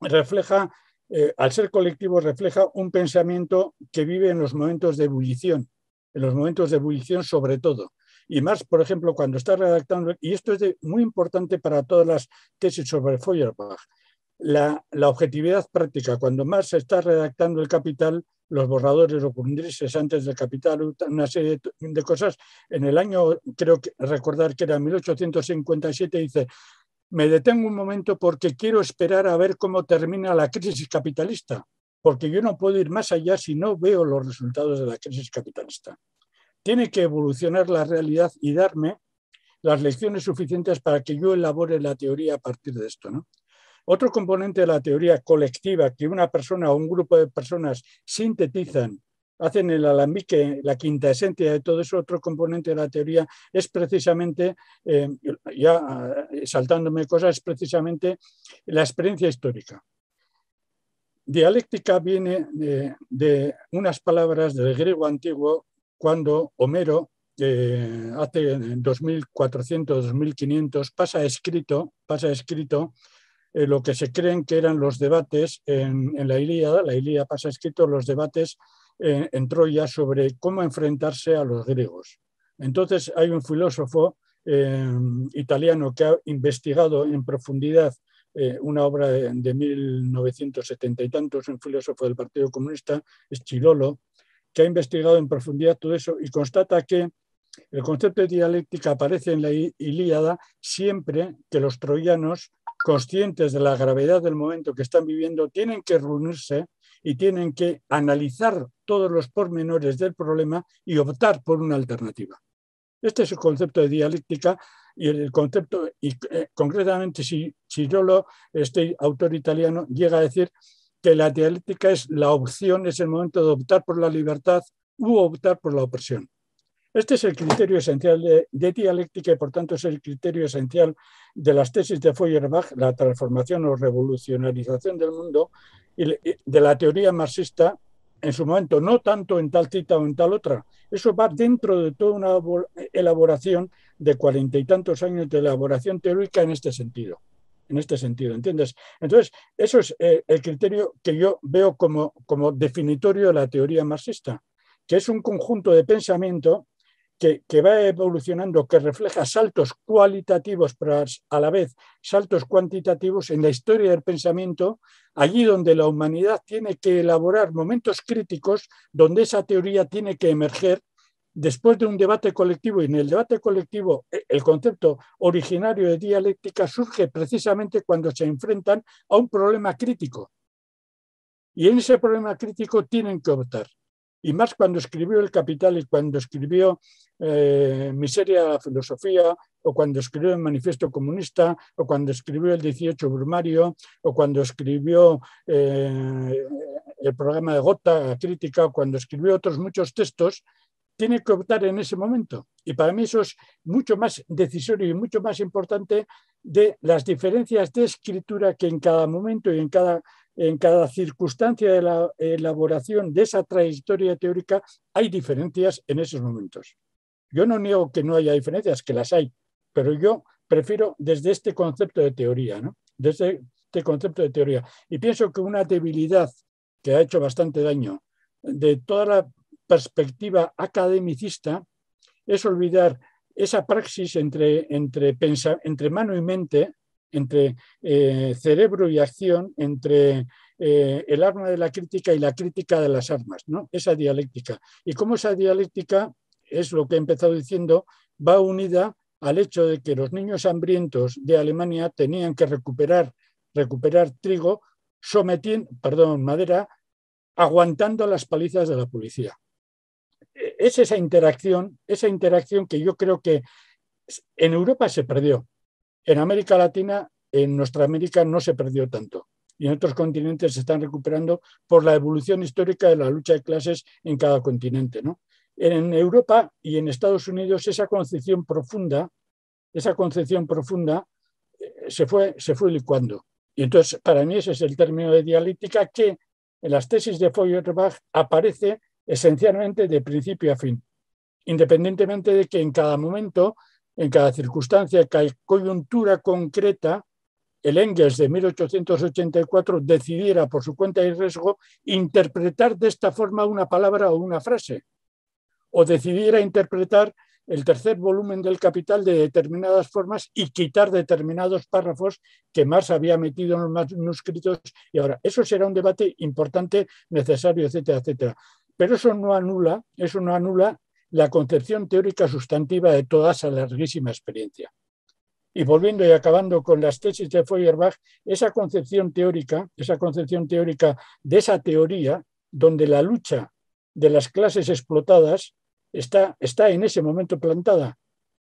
B: refleja, eh, al ser colectivo, refleja un pensamiento que vive en los momentos de ebullición en los momentos de ebullición sobre todo. Y Marx, por ejemplo, cuando está redactando, y esto es muy importante para todas las tesis sobre Feuerbach, la, objetividad práctica. Cuando más se está redactando el capital, los borradores o cundrices antes del capital, una serie de, cosas, en el año, creo que recordar que era 1857, dice, me detengo un momento porque quiero esperar a ver cómo termina la crisis capitalista porque yo no puedo ir más allá si no veo los resultados de la crisis capitalista. Tiene que evolucionar la realidad y darme las lecciones suficientes para que yo elabore la teoría a partir de esto. ¿no? Otro componente de la teoría colectiva que una persona o un grupo de personas sintetizan, hacen el alambique, la quinta esencia de todo eso, otro componente de la teoría es precisamente, eh, ya eh, saltándome cosas, es precisamente la experiencia histórica. Dialéctica viene de, unas palabras del griego antiguo cuando Homero eh, hace 2400, 2500, pasa escrito, pasa escrito eh, lo que se creen que eran los debates en, la Ilíada, la Ilíada pasa escrito los debates eh, en Troya sobre cómo enfrentarse a los griegos. Entonces hay un filósofo italiano que ha investigado en profundidad eh, una obra de, 1970 y tantos, un filósofo del Partido Comunista, es Chilolo, que ha investigado en profundidad todo eso y constata que el concepto de dialéctica aparece en la Ilíada siempre que los troyanos, conscientes de la gravedad del momento que están viviendo, tienen que reunirse y tienen que analizar todos los pormenores del problema y optar por una alternativa. Este es el concepto de dialéctica y el concepto, y eh, si yo lo este autor italiano, llega a decir que la dialéctica es la opción, es el momento de optar por la libertad u optar por la opresión. Este es el criterio esencial de, dialéctica y por tanto es el criterio esencial de las tesis de Feuerbach, la transformación o revolucionarización del mundo, y de la teoría marxista en su momento, no tanto en tal cita o en tal otra. Eso va dentro de toda una elaboración de cuarenta y tantos años de elaboración teórica en este sentido. En este sentido, ¿entiendes? Entonces, eso es eh, el criterio que yo veo como, como definitorio de la teoría marxista, que es un conjunto de pensamiento que, va evolucionando, que refleja saltos cualitativos, pero a la vez saltos cuantitativos en la historia del pensamiento, allí donde la humanidad tiene que elaborar momentos críticos, donde esa teoría tiene que emerger después de un debate colectivo. Y en el debate colectivo, e, el concepto originario de dialéctica surge precisamente cuando se enfrentan a un problema crítico. Y en ese problema crítico tienen que optar y más cuando escribió El Capital y cuando escribió eh, Miseria de la Filosofía, o cuando escribió El Manifiesto Comunista, o cuando escribió El 18 Brumario, o cuando escribió eh, el programa de Gota, Crítica, o cuando escribió otros muchos textos, tiene que optar en ese momento. Y para mí eso es mucho más decisorio y mucho más importante de las diferencias de escritura que en cada momento y en cada en cada circunstancia de la elaboración de esa trayectoria teórica hay diferencias en esos momentos. Yo no niego que no haya diferencias, que las hay, pero yo prefiero desde este concepto de teoría, ¿no? desde este concepto de teoría. Y pienso que una debilidad que ha hecho bastante daño de toda la perspectiva academicista es olvidar esa praxis entre, entre mano y mente, entre eh, cerebro y acción, entre eh, el arma de la crítica y la crítica de las armas, ¿no? esa dialéctica. Y cómo esa dialéctica, es lo que he empezado diciendo, va unida al hecho de que los niños hambrientos de Alemania tenían que recuperar, recuperar trigo, sometiendo, perdón, madera, aguantando las palizas de la policía. E, es esa interacción, esa interacción que yo creo que en Europa se perdió, en América Latina, en nuestra América no se perdió tanto y en otros continentes se están recuperando por la evolución histórica de la lucha de clases en cada continente. En Europa y en Estados Unidos esa concepción profunda, esa concepción profunda eh, se fue, se fue licuando. Y entonces, para mí ese es el término de dialéctica que en las tesis de Feuerbach aparece esencialmente de principio a fin, independientemente de que en cada momento en cada circunstancia, cada coyuntura concreta, el Engels de 1884 decidiera por su cuenta y riesgo interpretar de esta forma una palabra o una frase, o decidiera interpretar el tercer volumen del Capital de determinadas formas y quitar determinados párrafos que Marx había metido en los manuscritos. Y ahora, eso será un debate importante, necesario, etcétera, etcétera. Pero eso no anula, eso no anula la concepción teórica sustantiva de toda esa larguísima experiencia. Y volviendo y acabando con las tesis de Feuerbach, esa concepción teórica, esa concepción teórica de esa teoría donde la lucha de las clases explotadas está, está en ese momento plantada.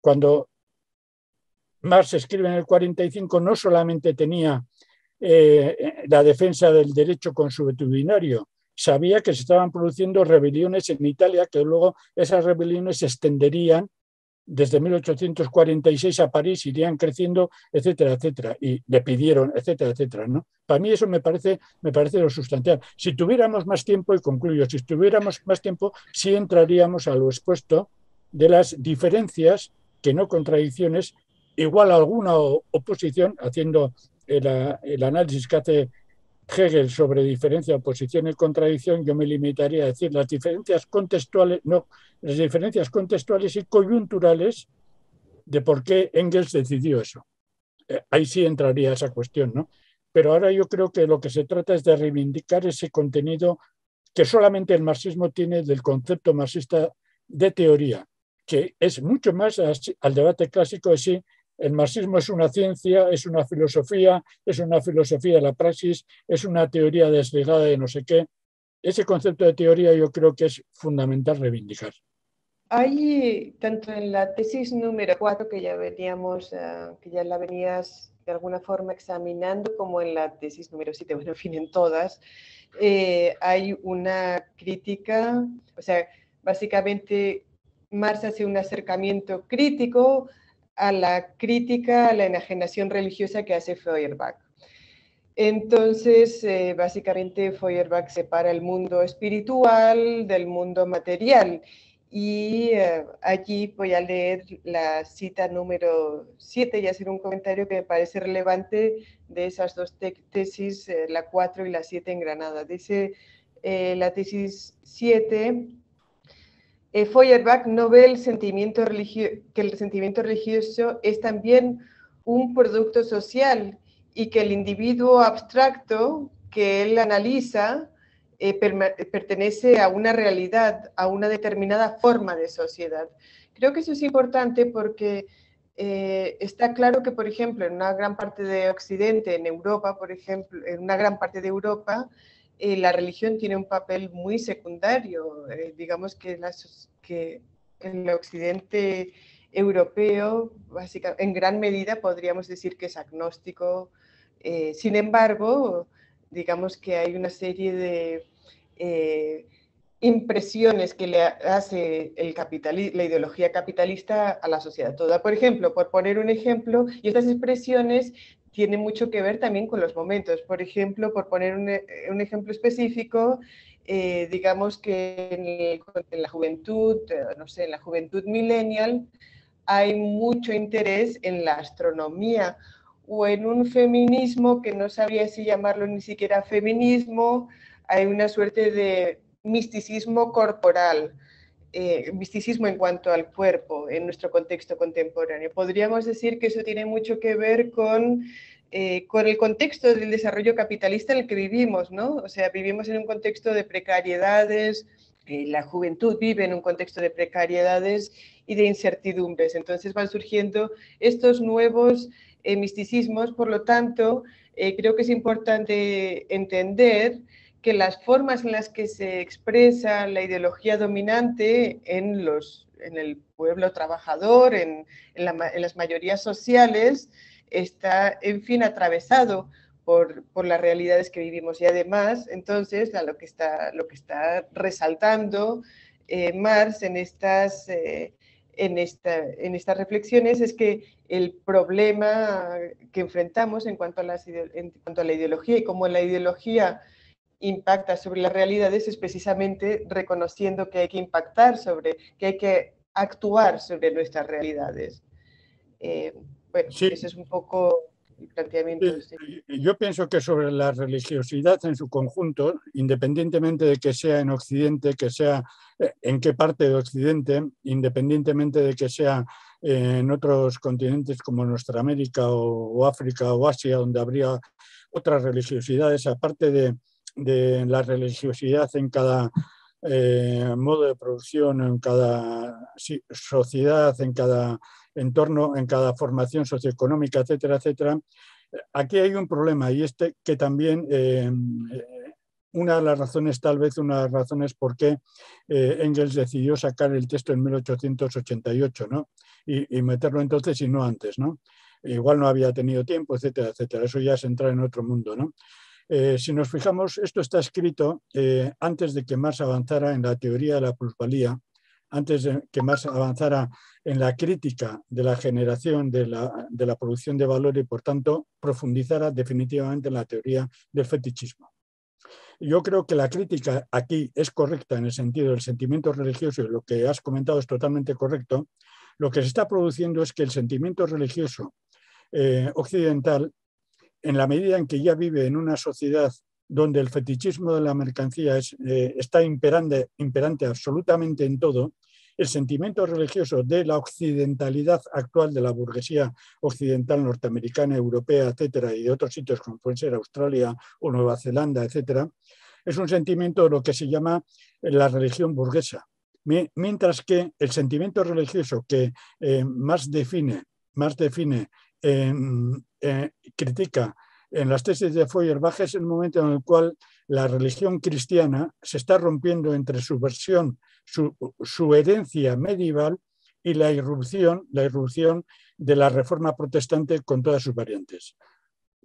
B: Cuando Marx escribe en el 45, no solamente tenía eh, eh, la defensa del derecho consuetudinario, sabía que se estaban produciendo rebeliones en Italia, que luego esas rebeliones se extenderían desde 1846 a París, irían creciendo, etcétera, etcétera, y le pidieron, etcétera, etcétera, ¿no? Para mí eso me parece, me parece lo sustancial. Si tuviéramos más tiempo, y concluyo, si tuviéramos más tiempo, sí entraríamos a lo expuesto de las diferencias, que no contradicciones, igual alguna oposición, haciendo el, el análisis que hace Hegel sobre diferencia, oposición y contradicción, yo me limitaría a decir las diferencias contextuales, no, las diferencias contextuales y coyunturales de por qué Engels decidió eso. Eh, ahí sí entraría esa cuestión, ¿no? Pero ahora yo creo que lo que se trata es de reivindicar ese contenido que solamente el marxismo tiene del concepto marxista de teoría, que es mucho más al debate clásico de sí, el marxismo es una ciencia, es una filosofía, es una filosofía de la praxis, es una teoría desligada de no sé qué. Ese concepto de teoría yo creo que es fundamental reivindicar.
A: Hay, tanto en la tesis número 4 que ya veníamos, eh, que ya la venías de alguna forma examinando, como en la tesis número 7, bueno, en fin, en todas, eh, hay una crítica, o sea, básicamente Marx hace un acercamiento crítico a la crítica a la enajenación religiosa que hace Feuerbach. Entonces, eh, básicamente Feuerbach separa el mundo espiritual del mundo material y eh, allí voy a leer la cita número 7 y hacer un comentario que me parece relevante de esas dos tesis, eh, la 4 y la 7 en Granada. Dice la tesis 7, eh, Feuerbach no ve el sentimiento que el sentimiento religioso es también un producto social y que el individuo abstracto que él analiza eh, pertenece a una realidad, a una determinada forma de sociedad. Creo que eso es importante porque eh, está claro que, por ejemplo, en una gran parte de Occidente, en Europa, por ejemplo, en una gran parte de Europa, eh, la religión tiene un papel muy secundario. Eh, digamos que, en el occidente europeo, básicamente, en gran medida podríamos decir que es agnóstico. Eh, sin embargo, digamos que hay una serie de impresiones que le hace el la ideología capitalista a la sociedad toda. Por ejemplo, por poner un ejemplo, y estas expresiones tiene mucho que ver también con los momentos. Por ejemplo, por poner un, eh, ejemplo específico, eh, digamos que en, la juventud, eh, no sé, en la juventud millennial, hay mucho interés en la astronomía o en un feminismo que no sabía si llamarlo ni siquiera feminismo, hay una suerte de misticismo corporal eh, misticismo en cuanto al cuerpo en nuestro contexto contemporáneo. Podríamos decir que eso tiene mucho que ver con, eh, con el contexto del desarrollo capitalista en el que vivimos, ¿no? O sea, vivimos en un contexto de precariedades, eh, la juventud vive en un contexto de precariedades y de incertidumbres. Entonces van surgiendo estos nuevos misticismos, por lo tanto, creo que es importante entender que las formas en las que se expresa la ideología dominante en, el pueblo trabajador, en, las mayorías sociales, está, en fin, atravesado por, las realidades que vivimos. Y además, entonces, lo que está, lo que está resaltando eh, Marx en estas... Eh, en, estas reflexiones es que el problema que enfrentamos en cuanto, a en cuanto a la ideología y cómo la ideología impacta sobre las realidades es precisamente reconociendo que hay que impactar sobre, que hay que actuar sobre nuestras realidades. Eh, bueno, ese es un poco el planteamiento. Este
B: yo pienso que sobre la religiosidad en su conjunto, independientemente de que sea en Occidente, que sea eh, en qué parte de Occidente, independientemente de que sea eh, en otros continentes como nuestra América o África o Asia, donde habría otras religiosidades, aparte de, de la religiosidad en cada eh, modo de producción, en cada sociedad, en cada entorno, en cada formación socioeconómica, etcétera, etcétera. Aquí hay un problema y este que también eh, una de las razones, tal vez una de las razones por qué eh, Engels decidió sacar el texto en 1888, ¿no? Y, meterlo entonces y no antes, ¿no? Igual no había tenido tiempo, etcétera, etcétera. Eso ya es entrar en otro mundo, ¿no? Eh, si nos fijamos, esto está escrito eh, antes de que Marx avanzara en la teoría de la plusvalía, antes de que Marx avanzara en la crítica de la generación de la, producción de valor y, por tanto, profundizara definitivamente en la teoría del fetichismo. Yo creo que la crítica aquí es correcta en el sentido del sentimiento religioso y lo que has comentado es totalmente correcto. Lo que se está produciendo es que el sentimiento religioso eh, occidental en la medida en que ya vive en una sociedad donde el fetichismo de la mercancía es, eh, está imperante, imperante absolutamente en todo, el sentimiento religioso de la occidentalidad actual de la burguesía occidental norteamericana, europea, etcétera, y de otros sitios como pueden ser Australia o Nueva Zelanda, etcétera, es un sentimiento de lo que se llama la religión burguesa. Mientras que el sentimiento religioso que eh, más define, más define em, eh, critica en las tesis de Feuerbach es el momento en el cual la religión cristiana se está rompiendo entre su versión, su, su herencia medieval y la irrupción, la irrupción de la reforma protestante con todas sus variantes.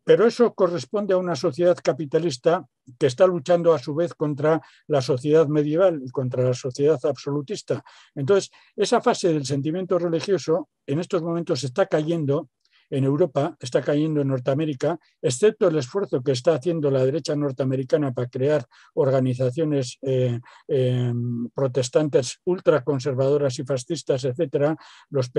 B: Pero eso corresponde a una sociedad capitalista que está luchando a su vez contra la sociedad medieval y contra la sociedad absolutista. Entonces, esa fase del sentimiento religioso en estos momentos está cayendo en Europa, está cayendo en Norteamérica, excepto el esfuerzo que está haciendo la derecha norteamericana para crear organizaciones eh, em, protestantes ultraconservadoras y fascistas, etcétera, los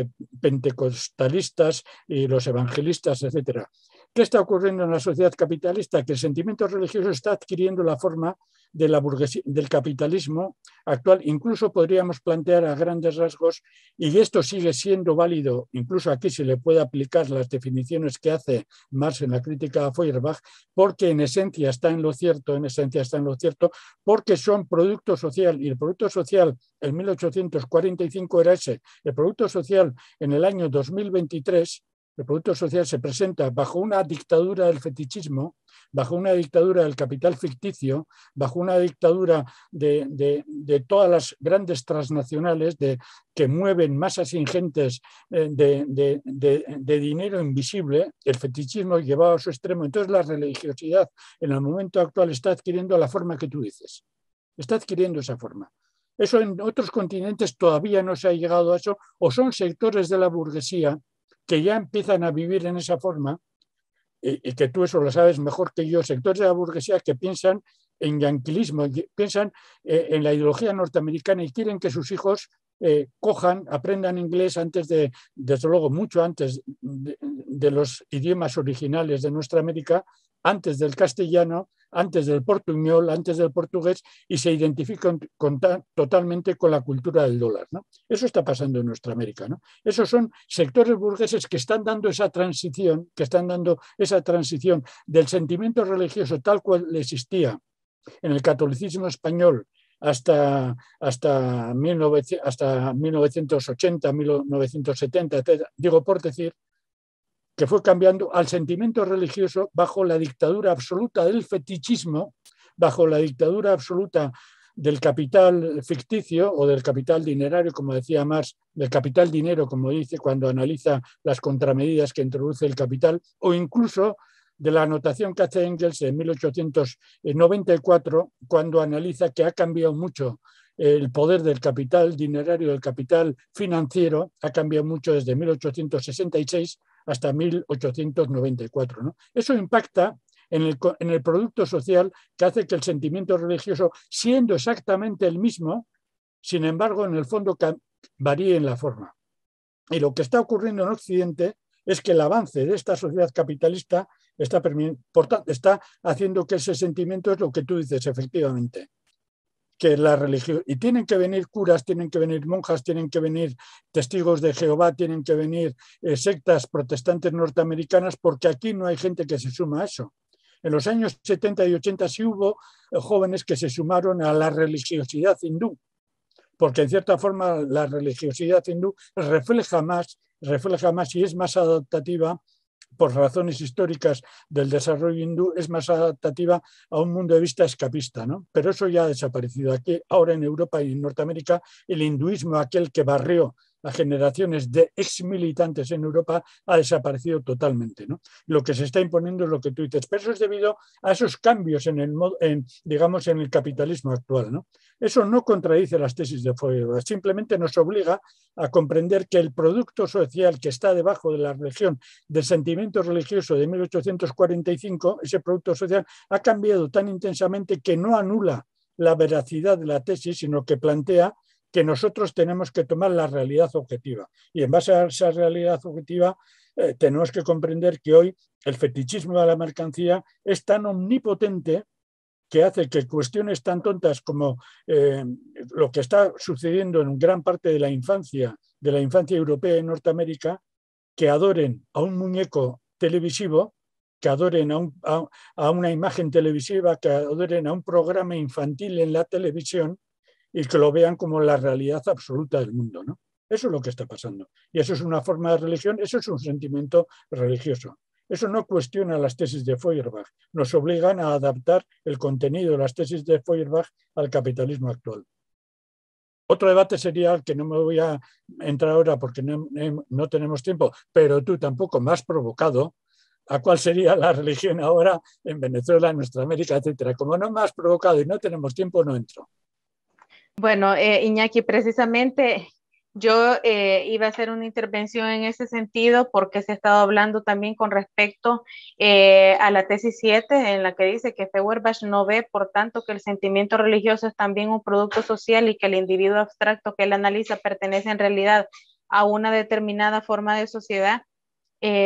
B: pentecostalistas y los evangelistas, etcétera. ¿Qué está ocurriendo en la sociedad capitalista? Que el sentimiento religioso está adquiriendo la forma de la burguesía, del capitalismo actual. Incluso podríamos plantear a grandes rasgos, y esto sigue siendo válido, incluso aquí se le puede aplicar las definiciones que hace Marx en la crítica a Feuerbach, porque en esencia está en lo cierto, en esencia está en lo cierto, porque son producto social, y el producto social en 1845 era ese, el producto social en el año 2023 el Producto Social se presenta bajo una dictadura del fetichismo, bajo una dictadura del capital ficticio, bajo una dictadura de, todas las grandes transnacionales de, que mueven masas ingentes eh, de, dinero invisible, el fetichismo llevado a su extremo. Entonces la religiosidad en el momento actual está adquiriendo la forma que tú dices, está adquiriendo esa forma. Eso en otros continentes todavía no se ha llegado a eso, o son sectores de la burguesía que ya empiezan a vivir en esa forma, y, que tú eso lo sabes mejor que yo, sectores de la burguesía que piensan en yanquilismo, piensan eh, en la ideología norteamericana y quieren que sus hijos eh, cojan, aprendan inglés antes de, desde luego, mucho antes de, los idiomas originales de nuestra América, antes del castellano, antes del portuñol, antes del portugués, y se identifican totalmente con la cultura del dólar. ¿no? Eso está pasando en nuestra América. ¿no? Esos son sectores burgueses que están dando esa transición, que están dando esa transición del sentimiento religioso tal cual existía en el catolicismo español hasta, hasta, hasta 1980, 1970, digo por decir, que fue cambiando al sentimiento religioso bajo la dictadura absoluta del fetichismo, bajo la dictadura absoluta del capital ficticio o del capital dinerario, como decía Marx, del capital dinero, como dice cuando analiza las contramedidas que introduce el capital, o incluso de la anotación que hace Engels en 1894, cuando analiza que ha cambiado mucho el poder del capital dinerario, del capital financiero, ha cambiado mucho desde 1866, hasta 1894. ¿no? Eso impacta en el, producto social que hace que el sentimiento religioso, siendo exactamente el mismo, sin embargo, en el fondo varíe en la forma. Y lo que está ocurriendo en Occidente es que el avance de esta sociedad capitalista está haciendo que ese sentimiento es lo que tú dices, efectivamente, que la religión, y tienen que venir curas, tienen que venir monjas, tienen que venir testigos de Jehová, tienen que venir eh, sectas protestantes norteamericanas, porque aquí no hay gente que se suma a eso. En los años 70 y 80 sí hubo eh, jóvenes que se sumaron a la religiosidad hindú, porque en cierta forma la religiosidad hindú refleja más, refleja más y es más adaptativa por razones históricas del desarrollo hindú, es más adaptativa a un mundo de vista escapista, ¿no? Pero eso ya ha desaparecido. Aquí, ahora en Europa y en Norteamérica, el hinduismo, aquel que barrió a generaciones de ex militantes en Europa ha desaparecido totalmente. ¿no? Lo que se está imponiendo es lo que tú dices, pero eso es debido a esos cambios en el, digamos, en el capitalismo actual. ¿no? Eso no contradice las tesis de Feuerbach, simplemente nos obliga a comprender que el producto social que está debajo de la religión, del sentimiento religioso de 1845, ese producto social ha cambiado tan intensamente que no anula la veracidad de la tesis, sino que plantea que nosotros tenemos que tomar la realidad objetiva. Y en base a esa realidad objetiva eh, tenemos que comprender que hoy el fetichismo de la mercancía es tan omnipotente que hace que cuestiones tan tontas como eh, lo que está sucediendo en gran parte de la infancia, de la infancia europea y norteamérica, que adoren a un muñeco televisivo, que adoren a una imagen televisiva, que adoren a un programa infantil en la televisión, y que lo vean como la realidad absoluta del mundo, Eso es lo que está pasando. Y eso es una forma de religión, eso es un sentimiento religioso. Eso no cuestiona las tesis de Feuerbach. Nos obligan a adaptar el contenido de las tesis de Feuerbach al capitalismo actual. Otro debate sería el que no me voy a entrar ahora porque no, tenemos tiempo, pero tú tampoco me has provocado a cuál sería la religión ahora en Venezuela, en nuestra América, etcétera. Como no me has provocado y no tenemos tiempo, no entro.
C: Bueno, eh, Iñaki, precisamente yo eh, iba a hacer una intervención en ese sentido porque se ha estado hablando también con respecto eh, a la tesis 7 en la que dice que Feuerbach no ve, por tanto, que el sentimiento religioso es también un producto social y que el individuo abstracto que él analiza pertenece en realidad a una determinada forma de sociedad.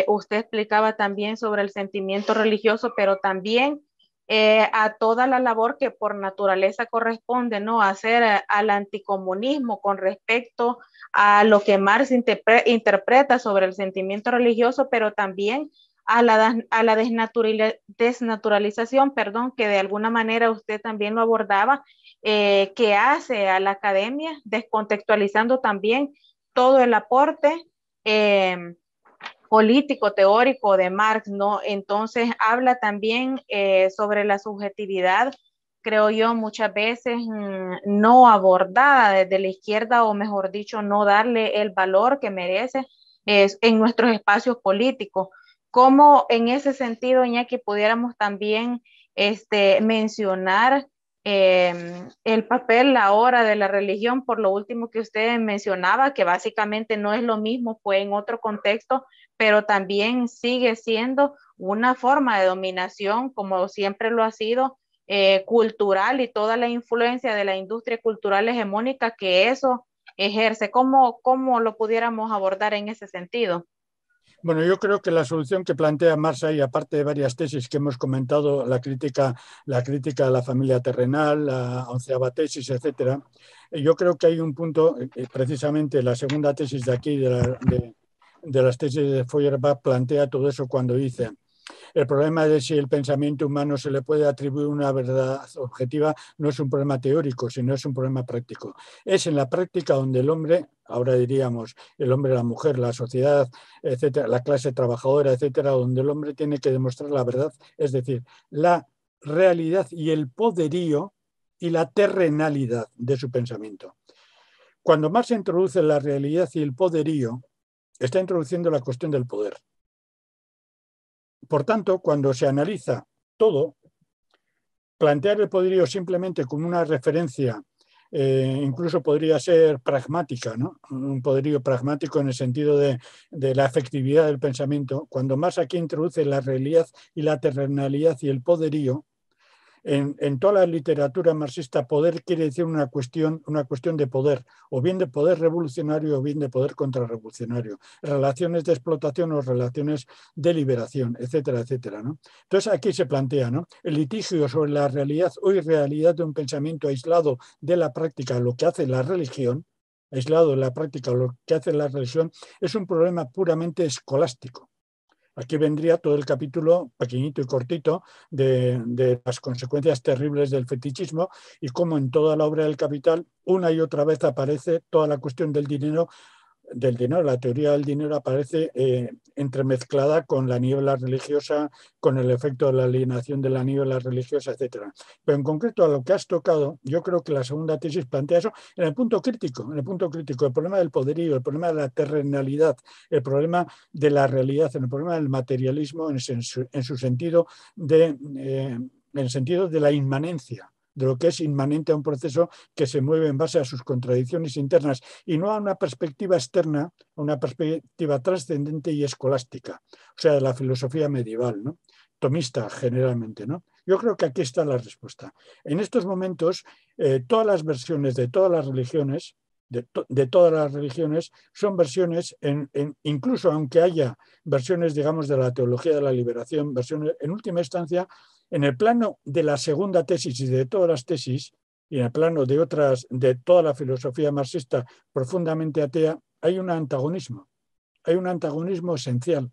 C: usted explicaba también sobre el sentimiento religioso, pero también eh, a toda la labor que por naturaleza corresponde, ¿no? Hacer eh, al anticomunismo con respecto a lo que Marx interpreta sobre el sentimiento religioso, pero también a la, a la desnaturalización, perdón, que de alguna manera usted también lo abordaba, eh, que hace a la academia, descontextualizando también todo el aporte político teórico de Marx, ¿no? Entonces habla también eh, sobre la subjetividad, creo yo, muchas veces mm, no abordada desde la izquierda o mejor dicho, no darle el valor que merece en nuestros espacios políticos. ¿Cómo en ese sentido, Iñaki, pudiéramos también este, mencionar em, el papel ahora de la religión por lo último que usted mencionaba, que básicamente no es lo mismo, fue en otro contexto, pero también sigue siendo una forma de dominación, como siempre lo ha sido, eh, cultural y toda la influencia de la industria cultural hegemónica que eso ejerce. ¿Cómo, cómo lo pudiéramos abordar en ese sentido?
B: Bueno, yo creo que la solución que plantea Marsa, y aparte de varias tesis que hemos comentado, la crítica, la crítica a la familia terrenal, la onceava tesis, etcétera, yo creo que hay un punto, eh, eh, precisamente la segunda tesis de aquí, de, la, de de las tesis de Feuerbach plantea todo eso cuando dice, el problema de si el pensamiento humano se le puede atribuir una verdad objetiva no es un problema teórico, sino es un problema práctico. Es en la práctica donde el hombre, ahora diríamos el hombre, la mujer, la sociedad, etcétera, la clase trabajadora, etcétera, donde el hombre tiene que demostrar la verdad, es decir, la realidad y el poderío y la terrenalidad de su pensamiento. Cuando Marx introduce la realidad y el poderío, está introduciendo la cuestión del poder. Por tanto, cuando se analiza todo, plantear el poderío simplemente como una referencia, eh, incluso podría ser pragmática, un poderío pragmático en el sentido de, de la efectividad del pensamiento, cuando más aquí introduce la realidad y la terrenalidad y el poderío, en, toda la literatura marxista poder quiere decir una cuestión, una cuestión de poder, o bien de poder revolucionario o bien de poder contrarrevolucionario, relaciones de explotación o relaciones de liberación, etcétera, etcétera. ¿no? Entonces aquí se plantea ¿no? el litigio sobre la realidad o irrealidad de un pensamiento aislado de la práctica, lo que hace la religión, aislado de la práctica, lo que hace la religión, es un problema puramente escolástico Aquí vendría todo el capítulo pequeñito y cortito de, de las consecuencias terribles del fetichismo y cómo en toda la obra del capital una y otra vez aparece toda la cuestión del dinero del dinero. La teoría del dinero aparece eh, entremezclada con la niebla religiosa, con el efecto de la alienación de la niebla religiosa, etc. Pero en concreto a lo que has tocado, yo creo que la segunda tesis plantea eso en el punto crítico, en el punto crítico, el problema del poderío, el problema de la terrenalidad, el problema de la realidad, el problema del materialismo en, su, sentido de... Eh, en el sentido de la inmanencia, de lo que es inmanente a un proceso que se mueve en base a sus contradicciones internas y no a una perspectiva externa, a una perspectiva trascendente y escolástica, o sea, de la filosofía medieval, ¿no? tomista generalmente. ¿no? Yo creo que aquí está la respuesta. En estos momentos, eh, todas las versiones de todas las religiones, de, todas las religiones, son versiones, incluso aunque haya versiones, digamos, de la teología de la liberación, versiones, en última instancia, en el plano de la segunda tesis y de todas las tesis, y en el plano de otras, de toda la filosofía marxista profundamente atea, hay un antagonismo. Hay un antagonismo esencial.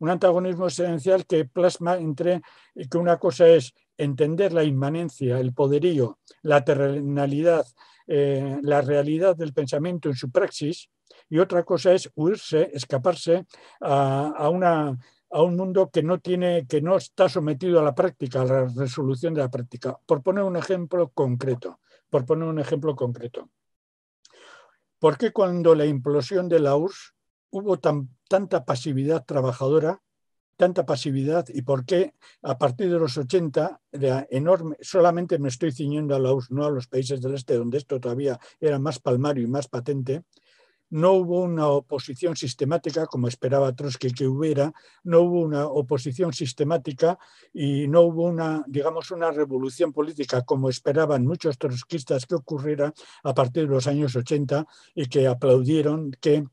B: Un antagonismo esencial que plasma entre que una cosa es entender la inmanencia, el poderío, la terrenalidad, eh, la realidad del pensamiento en su praxis, y otra cosa es huirse, escaparse a una a un mundo que no, tiene, que no está sometido a la práctica, a la resolución de la práctica. Por poner un ejemplo concreto, por poner un ejemplo concreto. ¿Por qué cuando la implosión de la URSS hubo tanta pasividad trabajadora, tanta pasividad y por qué a partir de los 80 enorme, solamente me estoy ciñendo a la URSS, no a los países del este donde esto todavía era más palmario y más patente, no hubo una oposición sistemática como esperaba Trotsky que hubiera, no hubo una oposición sistemática y no hubo una, digamos, una revolución política como esperaban muchos trotskistas que ocurriera a partir de los años 80 y que aplaudieron que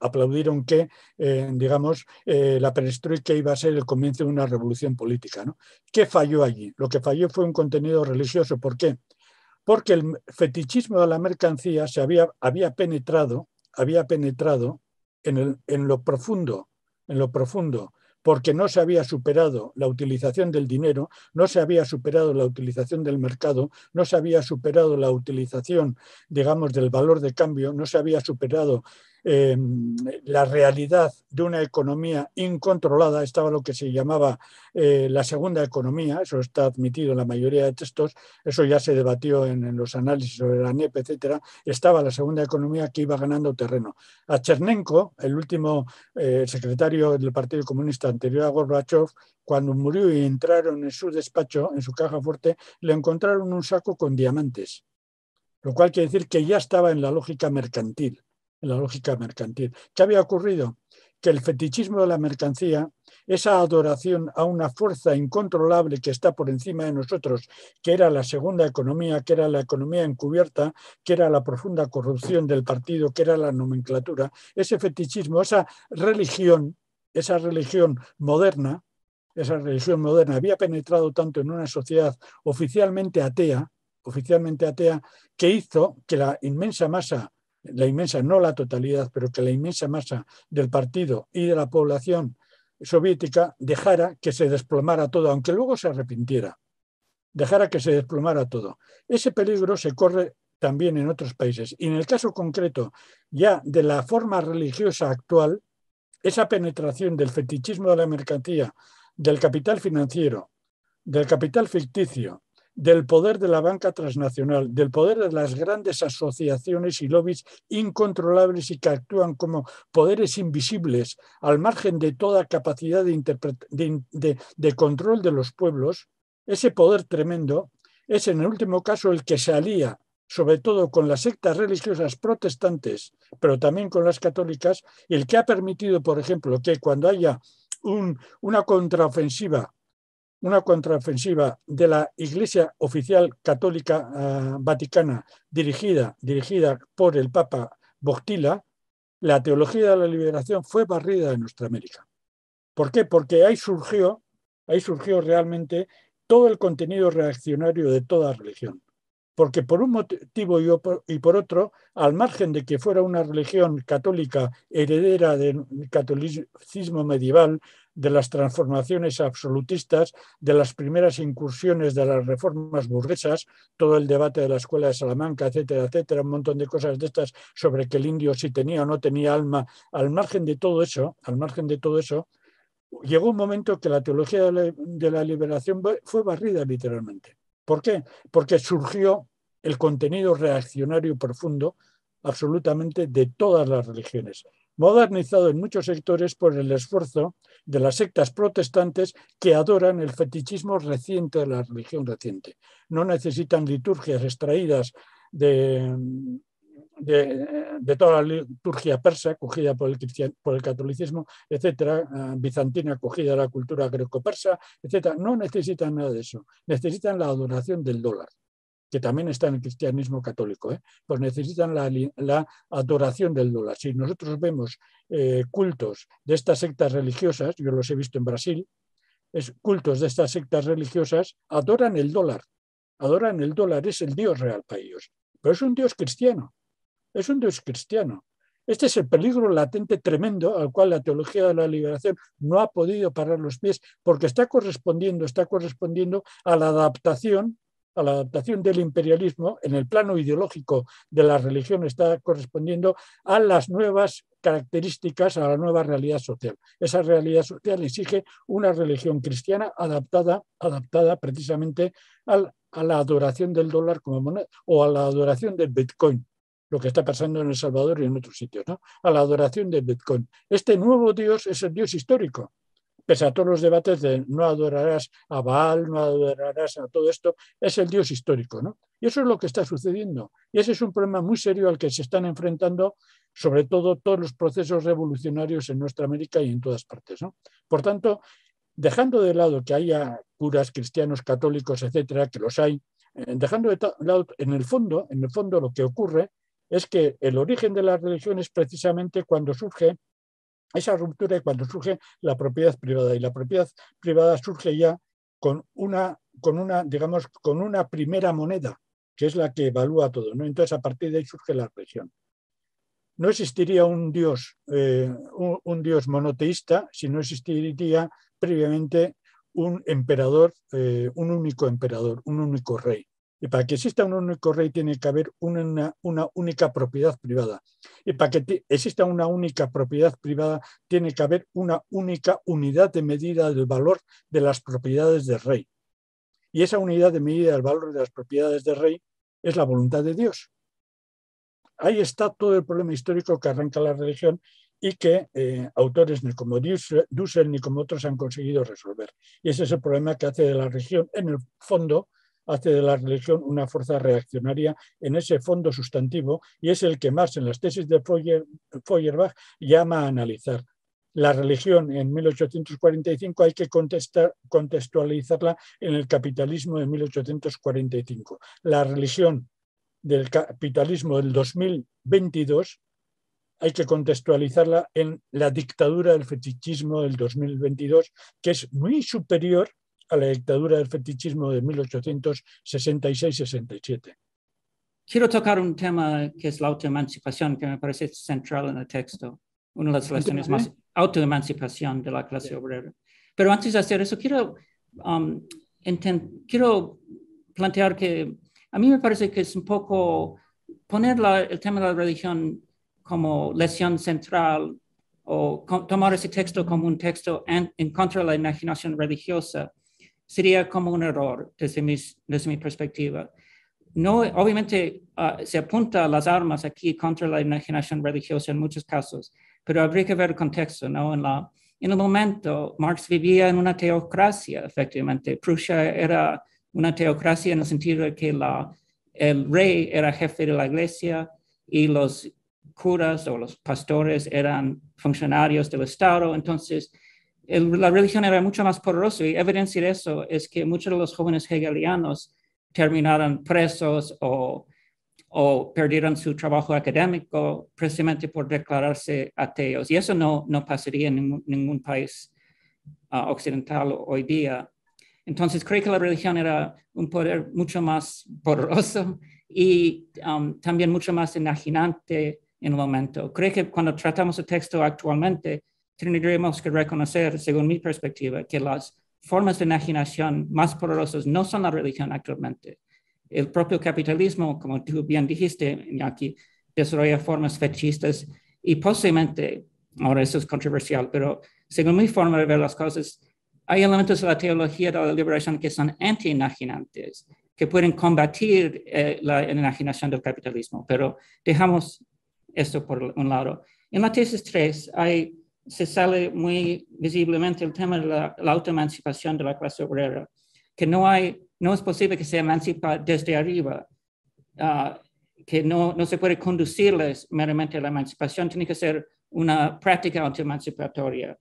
B: aplaudieron que, eh, digamos, eh, la perestroika iba a ser el comienzo de una revolución política. ¿Qué falló allí? Lo que falló fue un contenido religioso. ¿Por qué? Porque el fetichismo de la mercancía se había penetrado había penetrado en, el, en lo profundo, en lo profundo, porque no se había superado la utilización del dinero, no se había superado la utilización del mercado, no se había superado la utilización, digamos, del valor de cambio, no se había superado Em, la realidad de una economía incontrolada, estaba lo que se llamaba eh, la segunda economía, eso está admitido en la mayoría de textos, eso ya se debatió en, los análisis sobre la NEP, etcétera, estaba la segunda economía que iba ganando terreno. A Chernenko, el último eh, secretario del Partido Comunista anterior a Gorbachev, cuando murió y entraron en su despacho, en su caja fuerte, le encontraron un saco con diamantes, lo cual quiere decir que ya estaba en la lógica mercantil la lógica mercantil. ¿Qué había ocurrido? Que el fetichismo de la mercancía, esa adoración a una fuerza incontrolable que está por encima de nosotros, que era la segunda economía, que era la economía encubierta, que era la profunda corrupción del partido, que era la nomenclatura, ese fetichismo, esa religión, esa religión moderna, esa religión moderna había penetrado tanto en una sociedad oficialmente atea, oficialmente atea, que hizo que la inmensa masa la inmensa, no la totalidad, pero que la inmensa masa del partido y de la población soviética dejara que se desplomara todo, aunque luego se arrepintiera, dejara que se desplomara todo. Ese peligro se corre también en otros países. Y en el caso concreto ya de la forma religiosa actual, esa penetración del fetichismo de la mercancía, del capital financiero, del capital ficticio, del poder de la banca transnacional, del poder de las grandes asociaciones y lobbies incontrolables y que actúan como poderes invisibles al margen de toda capacidad de, control de los pueblos, ese poder tremendo es en el último caso el que se alía sobre todo con las sectas religiosas protestantes, pero también con las católicas, el que ha permitido, por ejemplo, que cuando haya una contraofensiva una contraofensiva de la Iglesia Oficial Católica ah, Vaticana dirigida, dirigida por el Papa Boctila, la teología de la liberación fue barrida en nuestra América. ¿Por qué? Porque ahí surgió, ahí surgió realmente todo el contenido reaccionario de toda religión porque por un motivo y por otro, al margen de que fuera una religión católica heredera del catolicismo medieval, de las transformaciones absolutistas, de las primeras incursiones de las reformas burguesas, todo el debate de la escuela de Salamanca, etcétera, etcétera, un montón de cosas de estas sobre que el indio si tenía o no tenía alma, al margen de todo eso, al margen de todo eso, llegó un momento que la teología de la liberación fue barrida literalmente. ¿Por qué? Porque surgió el contenido reaccionario profundo absolutamente de todas las religiones, modernizado en muchos sectores por el esfuerzo de las sectas protestantes que adoran el fetichismo reciente de la religión reciente. No necesitan liturgias extraídas de, de, toda la liturgia persa, cogida por el, por el catolicismo, etcétera, eh, bizantina, cogida la cultura greco-persa, etcétera. No necesitan nada de eso. Necesitan la adoración del dólar, que también está en el cristianismo católico. ¿eh? Pues necesitan la, la, adoración del dólar. Si nosotros vemos eh, cultos de estas sectas religiosas, yo los he visto en Brasil, es, cultos de estas sectas religiosas adoran el dólar. Adoran el dólar, es el Dios real para ellos. Pero es un Dios cristiano es un Dios cristiano. Este es el peligro latente tremendo al cual la teología de la liberación no ha podido parar los pies porque está correspondiendo, está correspondiendo a la adaptación a la adaptación del imperialismo en el plano ideológico de la religión está correspondiendo a las nuevas características, a la nueva realidad social. Esa realidad social exige una religión cristiana adaptada, adaptada precisamente a la adoración del dólar como moneda o a la adoración del Bitcoin lo que está pasando en El Salvador y en otros sitios, ¿no? a la adoración de Bitcoin. Este nuevo Dios es el Dios histórico. Pese a todos los debates de no adorarás a Baal, no adorarás a todo esto, es el Dios histórico. ¿no? Y eso es lo que está sucediendo. Y ese es un problema muy serio al que se están enfrentando, sobre todo, todos los procesos revolucionarios en nuestra América y en todas partes. ¿no? Por tanto, dejando de lado que haya curas cristianos, católicos, etcétera, que los hay, eh, dejando de lado, en el fondo, en el fondo lo que ocurre es que el origen de la religión es precisamente cuando surge esa ruptura y cuando surge la propiedad privada. Y la propiedad privada surge ya con una, con una, digamos, con una primera moneda, que es la que evalúa todo. ¿no? Entonces, a partir de ahí surge la religión. No existiría un dios, eh, un, dios monoteísta si no existiría previamente un emperador, eh, un único emperador, un único rey. Y para que exista un único rey tiene que haber una, única propiedad privada. Y para que exista una única propiedad privada tiene que haber una única unidad de medida del valor de las propiedades del rey. Y esa unidad de medida del valor de las propiedades del rey es la voluntad de Dios. Ahí está todo el problema histórico que arranca la religión y que eh, autores como Dussel ni como otros han conseguido resolver. Y ese es el problema que hace de la religión, en el fondo, hace de la religión una fuerza reaccionaria en ese fondo sustantivo y es el que más en las tesis de Feuerbach llama a analizar. La religión en 1845 hay que contextualizarla en el capitalismo de 1845. La religión del capitalismo del 2022 hay que contextualizarla en la dictadura del fetichismo del 2022, que es muy superior a la dictadura del fetichismo de 1866-67. Quiero tocar un tema que es la
D: autoemancipación, que me parece central en el texto, una de las lecciones más autoemancipación de la clase obrera. Pero antes de hacer eso, quiero, um, quiero plantear que a mí me parece que es un poco poner la, el tema de la religión como lección central o tomar ese texto como un texto en, en, contra de la imaginación religiosa sería como un error desde, desde mi perspectiva. No, obviamente ah, se apunta a las armas aquí contra la imaginación religiosa en muchos casos, pero habría que ver el contexto, ¿no? En, la, en el momento, Marx vivía en una teocracia, efectivamente. Prusia era una teocracia en el sentido de que la, el rey era jefe de la iglesia y los curas o los pastores eran funcionarios del Estado. Entonces, la religión era mucho más poderosa y evidencia de eso es que muchos de los jóvenes hegelianos terminaron presos o, perdieron su trabajo académico precisamente por declararse ateos. Y eso no, no pasaría en ningún, país ah, occidental hoy día. Entonces, creo que la religión era un poder mucho más poderoso y um, también mucho más enajenante en el momento. Creo que cuando tratamos el texto actualmente, tendríamos que reconocer, según mi perspectiva, que las formas de imaginación más poderosas no son la religión actualmente. El propio capitalismo, como tú bien dijiste, aquí desarrolla formas fechistas y posiblemente, ahora eso es controversial, pero según mi forma de ver las cosas, hay elementos de la teología de la liberación que son anti-enajenantes, que pueden combatir eh, la enajenación del capitalismo, pero dejamos esto por un lado. En la tesis 3 hay se sale muy visiblemente el tema de la, autoemancipación de la clase obrera, que no, hay, no es posible que se emancipa desde arriba, ah, que no, no se puede conducirles meramente a la emancipación, tiene que ser una práctica autoemancipatoria.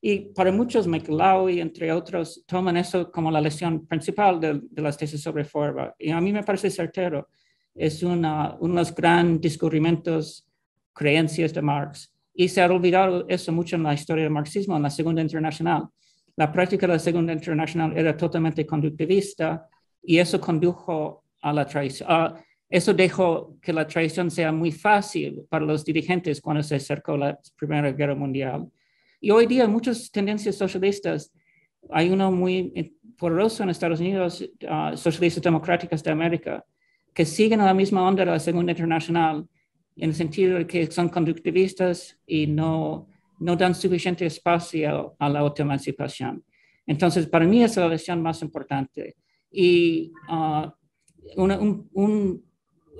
D: Y para muchos, McLaughlin, entre otros, toman eso como la lección principal de, las tesis sobre forma. Y a mí me parece certero. Es una, uno de los grandes descubrimientos, creencias de Marx. Y se ha olvidado eso mucho en la historia del marxismo, en la Segunda Internacional. La práctica de la Segunda Internacional era totalmente conductivista y eso condujo a la traición. eso dejó que la traición sea muy fácil para los dirigentes cuando se acercó la Primera Guerra Mundial. Y hoy día muchas tendencias socialistas, hay uno muy poderoso en Estados Unidos, ah, socialistas democráticas de América, que siguen a la misma onda de la Segunda Internacional en el sentido de que son conductivistas y no, no dan suficiente espacio a la autoemancipación. Entonces, para mí es la lección más importante. Y uh, un,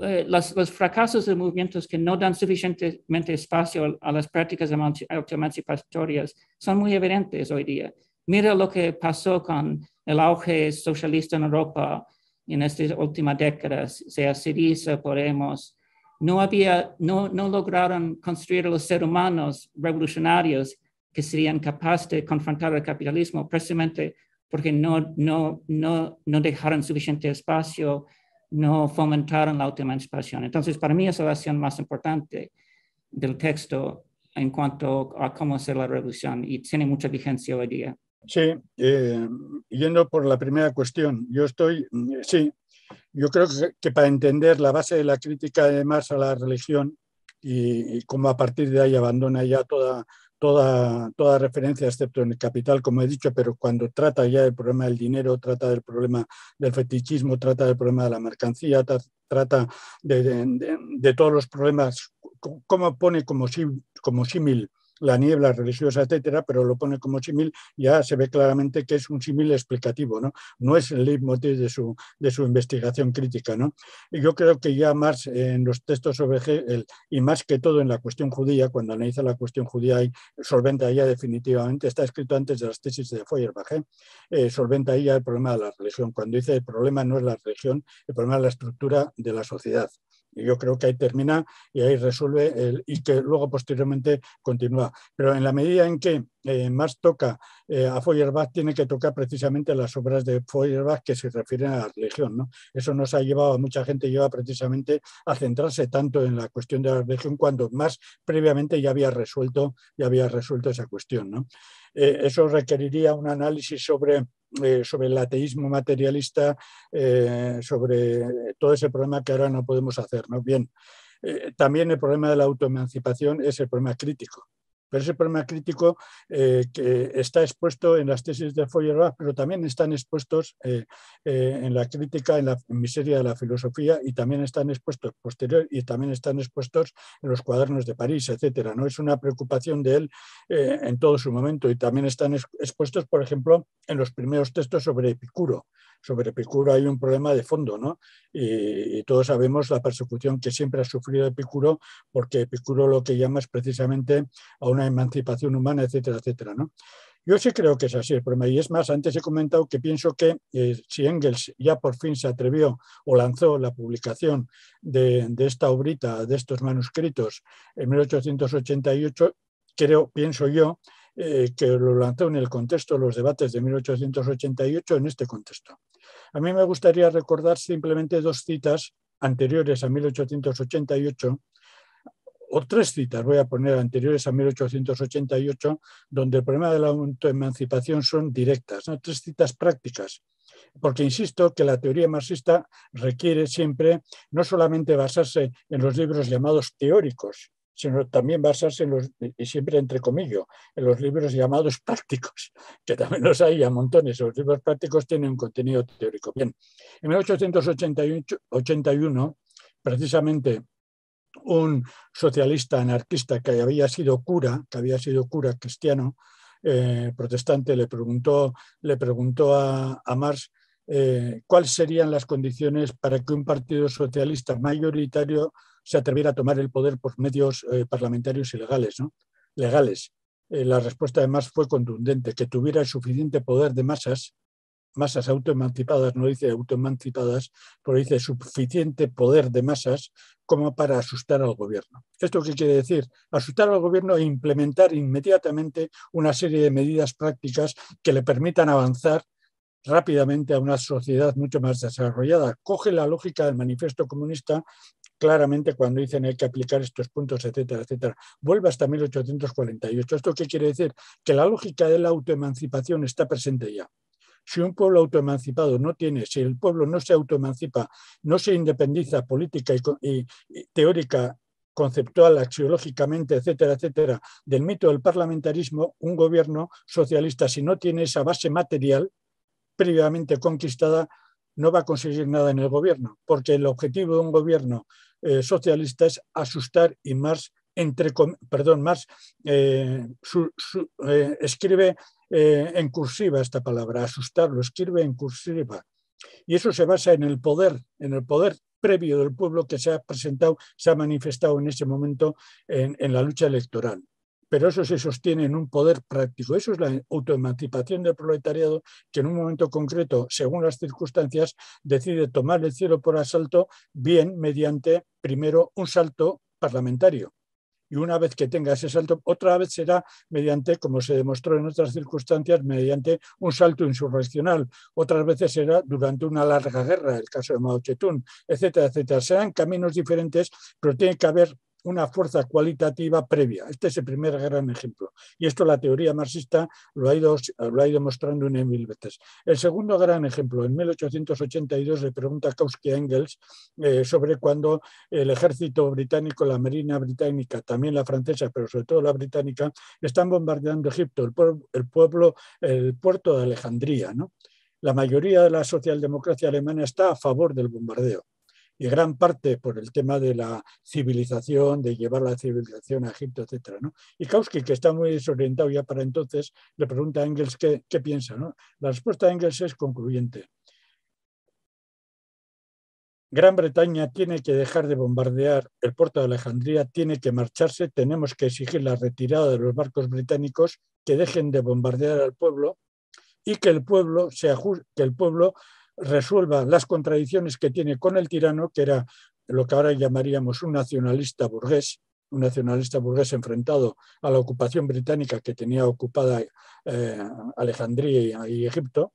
D: eh, los, fracasos de movimientos que no dan suficientemente espacio a, las prácticas autoemancipatorias son muy evidentes hoy día. Mira lo que pasó con el auge socialista en Europa en estas últimas décadas, sea Siriza, Podemos, no, había, no, lograron construir los seres humanos revolucionarios que serían capaces de confrontar al capitalismo, precisamente porque no, no, no, dejaron suficiente espacio, no fomentaron la autoemancipación. Entonces, para mí esa es la acción más importante del texto en cuanto a cómo hacer la revolución y tiene
B: mucha vigencia hoy día. Sí, eh, yendo por la primera cuestión, yo estoy, sí, yo creo que para entender la base de la crítica de Marx a la religión y, cómo a partir de ahí abandona ya toda, toda, toda referencia, excepto en el capital, como he dicho, pero cuando trata ya del problema del dinero, trata del problema del fetichismo, trata del problema de la mercancía, trata de, todos los problemas, cómo pone como, como símil la niebla religiosa, etcétera, pero lo pone como símil, ya se ve claramente que es un símil explicativo, ¿no? No es el leitmotiv de su, de su investigación crítica, ¿no? Y yo creo que ya más en los textos sobre Hegel, y más que todo en la cuestión judía, cuando analiza la cuestión judía, y solventa ya definitivamente, está escrito antes de las tesis de Feuerbach, ¿eh? Eh, solventa ahí el problema de la religión. Cuando dice el problema no es la religión, el problema es la estructura de la sociedad yo creo que ahí termina y ahí resuelve el, y que luego posteriormente continúa. Pero en la medida en que eh, más toca eh, a Feuerbach, tiene que tocar precisamente las obras de Feuerbach que se refieren a la religión. ¿no? Eso nos ha llevado a mucha gente, lleva precisamente a centrarse tanto en la cuestión de la religión cuando más previamente ya había resuelto, ya había resuelto esa cuestión. ¿no? Eh, eso requeriría un análisis sobre, eh, el ateísmo materialista, eh, sobre todo ese problema que ahora no podemos hacer. Bien, también el problema de la autoemancipación es el problema crítico. Pero ese problema crítico eh, que está expuesto en las tesis de Feuerbach, pero también están expuestos eh, eh, en la crítica, en la miseria de la filosofía y también están expuestos posterior y también están expuestos en los cuadernos de París, etcétera. No es una preocupación de él en todo su momento y también están expuestos, por ejemplo, en los primeros textos sobre Epicuro. Sobre Epicuro hay un problema de fondo, ¿no? Y, y todos sabemos la persecución que siempre ha sufrido Epicuro, porque Epicuro lo que llama es precisamente a un emancipación humana, etcétera, etcétera. ¿no? Yo sí creo que es así el problema. Y es más, antes he comentado que pienso que eh, si Engels ya por fin se atrevió o lanzó la publicación de, esta obrita, de estos manuscritos, en 1888, creo, pienso yo, eh, que lo lanzó en el contexto de los debates de 1888 en este contexto. A mí me gustaría recordar simplemente dos citas anteriores a 1888 o tres citas voy a poner anteriores a 1888, donde el problema de la autoemancipación son directas, ¿no? tres citas prácticas. Porque insisto que la teoría marxista requiere siempre no solamente basarse en los libros llamados teóricos, sino también basarse en los, y siempre entre comillas, en los libros llamados prácticos, que también los hay a montones. Los libros prácticos tienen un contenido teórico. Bien, en 1881, precisamente un socialista anarquista que había sido cura, que había sido cura cristiano, eh, protestante, le preguntó, le preguntó a, Marx eh, cuáles serían las condiciones para que un partido socialista mayoritario se atreviera a tomar el poder por medios eh, parlamentarios ilegales. legales. ¿no? legales. la respuesta de Marx fue contundente, que tuviera el suficiente poder de masas masas autoemancipadas, no dice autoemancipadas, pero dice suficiente poder de masas como para asustar al gobierno. ¿Esto qué quiere decir? Asustar al gobierno e implementar inmediatamente una serie de medidas prácticas que le permitan avanzar rápidamente a una sociedad mucho más desarrollada. Coge la lógica del manifiesto comunista claramente cuando dicen hay que aplicar estos puntos, etcétera, etcétera. Vuelve hasta 1848. ¿Esto qué quiere decir? Que la lógica de la autoemancipación está presente ya si un pueblo autoemancipado no tiene, si el pueblo no se autoemancipa, no se independiza política y, teórica conceptual, axiológicamente, etcétera, etcétera, del mito del parlamentarismo, un gobierno socialista, si no tiene esa base material previamente conquistada, no va a conseguir nada en el gobierno, porque el objetivo de un gobierno eh, socialista es asustar y más, entre, perdón, más, eh, eh, escribe eh, en cursiva esta palabra, asustarlo, escribe en cursiva. Y eso se basa en el poder, en el poder previo del pueblo que se ha presentado, se ha manifestado en ese momento en, en la lucha electoral. Pero eso se sostiene en un poder práctico. Eso es la autoemancipación del proletariado que en un momento concreto, según las circunstancias, decide tomar el cielo por asalto, bien mediante primero un salto parlamentario y una vez que tenga ese salto, otra vez será mediante, como se demostró en otras circunstancias, mediante un salto insurreccional, otras veces será durante una larga guerra, el caso de Mao Zedong, etcétera, etcétera. Serán caminos diferentes, pero tiene que haber una fuerza cualitativa previa. Este es el primer gran ejemplo. Y esto la teoría marxista lo ha ido, lo ha ido mostrando una mil veces. El segundo gran ejemplo, en 1882 le pregunta Kautsky Engels eh, sobre cuando el ejército británico, la marina británica, también la francesa, pero sobre todo la británica, están bombardeando Egipto, el, el, pueblo, el puerto de Alejandría. La mayoría de la socialdemocracia alemana está a favor del bombardeo y gran parte por el tema de la civilización, de llevar la civilización a Egipto, etc. Y Kautsky, que está muy desorientado ya para entonces, le pregunta a Engels qué, piensa. La respuesta de Engels es concluyente. Gran Bretaña tiene que dejar de bombardear el puerto de Alejandría, tiene que marcharse, tenemos que exigir la retirada de los barcos británicos, que dejen de bombardear al pueblo y que el pueblo, se que el pueblo resuelva las contradicciones que tiene con el tirano, que era lo que ahora llamaríamos un nacionalista burgués, un nacionalista burgués enfrentado a la ocupación británica que tenía ocupada eh, Alejandría y, y, Egipto,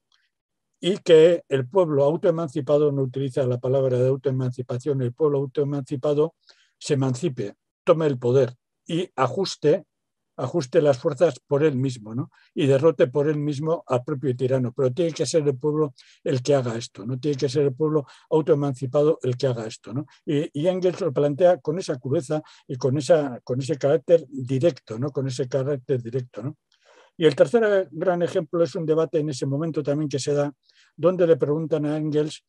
B: y que el pueblo autoemancipado, no utiliza la palabra de autoemancipación, el pueblo autoemancipado se emancipe, tome el poder y ajuste ajuste las fuerzas por él mismo y derrote por él mismo al propio tirano. Pero tiene que ser el pueblo el que haga esto, no tiene que ser el pueblo autoemancipado el que haga esto. Y, Engels lo plantea con esa crudeza y con, esa, con ese carácter directo, ¿no? con ese carácter directo. Y el tercer gran ejemplo es un debate en ese momento también que se da, donde le preguntan a Engels,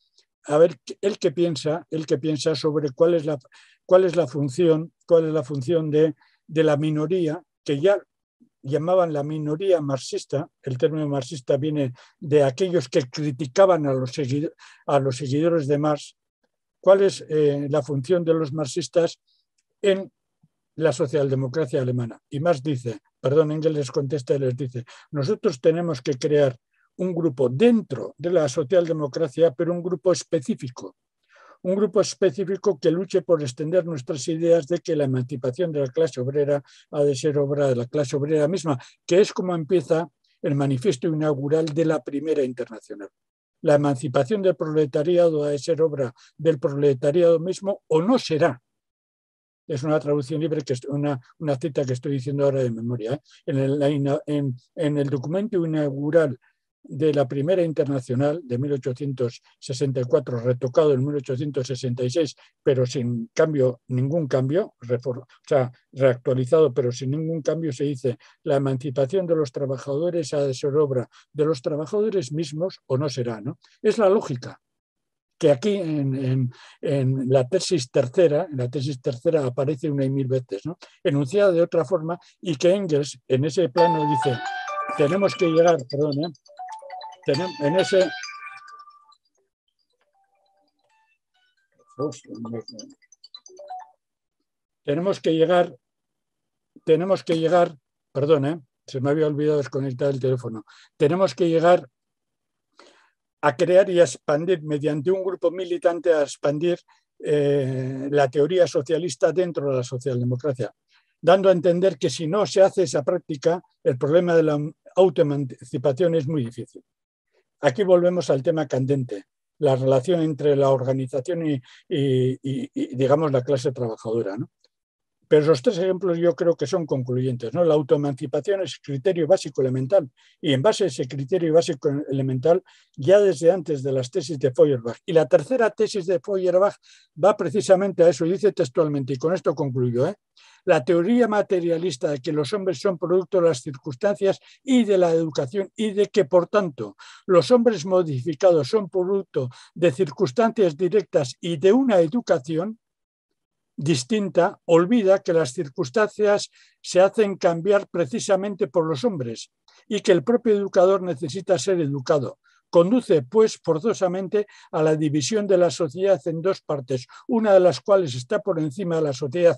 B: a ver, el que piensa, el que piensa sobre cuál es la, cuál es la función, cuál es la función de, de la minoría que ya llamaban la minoría marxista, el término marxista viene de aquellos que criticaban a los, seguidores de Marx, cuál es eh, la función de los marxistas en la socialdemocracia alemana. Y Marx dice, perdón, Engels les contesta y les dice, nosotros tenemos que crear un grupo dentro de la socialdemocracia, pero un grupo específico un grupo específico que luche por extender nuestras ideas de que la emancipación de la clase obrera ha de ser obra de la clase obrera misma, que es como empieza el manifiesto inaugural de la primera internacional. La emancipación del proletariado ha de ser obra del proletariado mismo o no será. Es una traducción libre, que es una, cita que estoy diciendo ahora de memoria. ¿eh? en el documento inaugural de la Primera Internacional de 1864, retocado en 1866, pero sin cambio, ningún cambio, o sea, reactualizado, pero sin ningún cambio, se dice la emancipación de los trabajadores ha de ser obra de los trabajadores mismos o no será, ¿no? Es la lógica que aquí en, la tesis tercera, en la tesis tercera aparece una y mil veces, ¿no? enunciada de otra forma, y que Engels en ese plano dice, tenemos que llegar, perdón, ¿eh? tenemos en ese... tenemos que llegar, tenemos que llegar, perdón, eh, se me había olvidado desconectar el teléfono, tenemos que llegar a crear y a expandir mediante un grupo militante, a expandir eh, la teoría socialista dentro de la socialdemocracia, dando a entender que si no se hace esa práctica, el problema de la autoemancipación es muy difícil. Aquí volvemos al tema candente, la relación entre la organización y, digamos, la clase trabajadora. ¿no? Pero los tres ejemplos yo creo que son concluyentes. ¿no? La autoemancipación es criterio básico elemental y en base a ese criterio básico elemental ya desde antes de las tesis de Feuerbach. Y la tercera tesis de Feuerbach va precisamente a eso, dice textualmente, y con esto concluyo. ¿eh? La teoría materialista de que los hombres son producto de las circunstancias y de la educación y de que, por tanto, los hombres modificados son producto de circunstancias directas y de una educación, distinta, olvida que las circunstancias se hacen cambiar precisamente por los hombres y que el propio educador necesita ser educado. Conduce, pues, forzosamente a la división de la sociedad en dos partes, una de las cuales está por encima de la sociedad,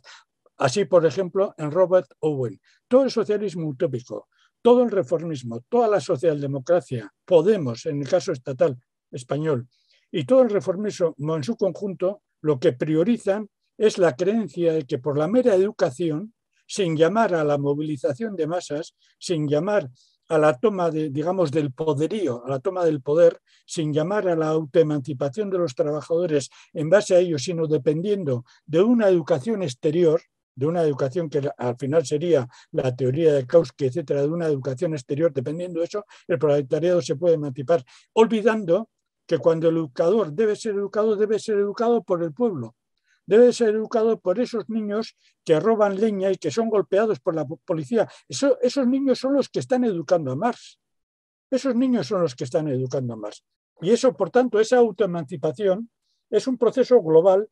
B: así, por ejemplo, en Robert Owen. Todo el socialismo utópico, todo el reformismo, toda la socialdemocracia, Podemos, en el caso estatal español, y todo el reformismo en su conjunto, lo que priorizan es la creencia de que por la mera educación, sin llamar a la movilización de masas, sin llamar a la toma de, digamos, del poderío, a la toma del poder, sin llamar a la autoemancipación de los trabajadores en base a ello, sino dependiendo de una educación exterior, de una educación que al final sería la teoría de Kausky, etcétera, de una educación exterior, dependiendo de eso, el proletariado se puede emancipar, olvidando que cuando el educador debe ser educado, debe ser educado por el pueblo, debe ser educado por esos niños que roban leña y que son golpeados por la policía. esos niños son los que están educando a Marx. Esos niños son los que están educando a Marx. Y eso, por tanto, esa autoemancipación es un proceso global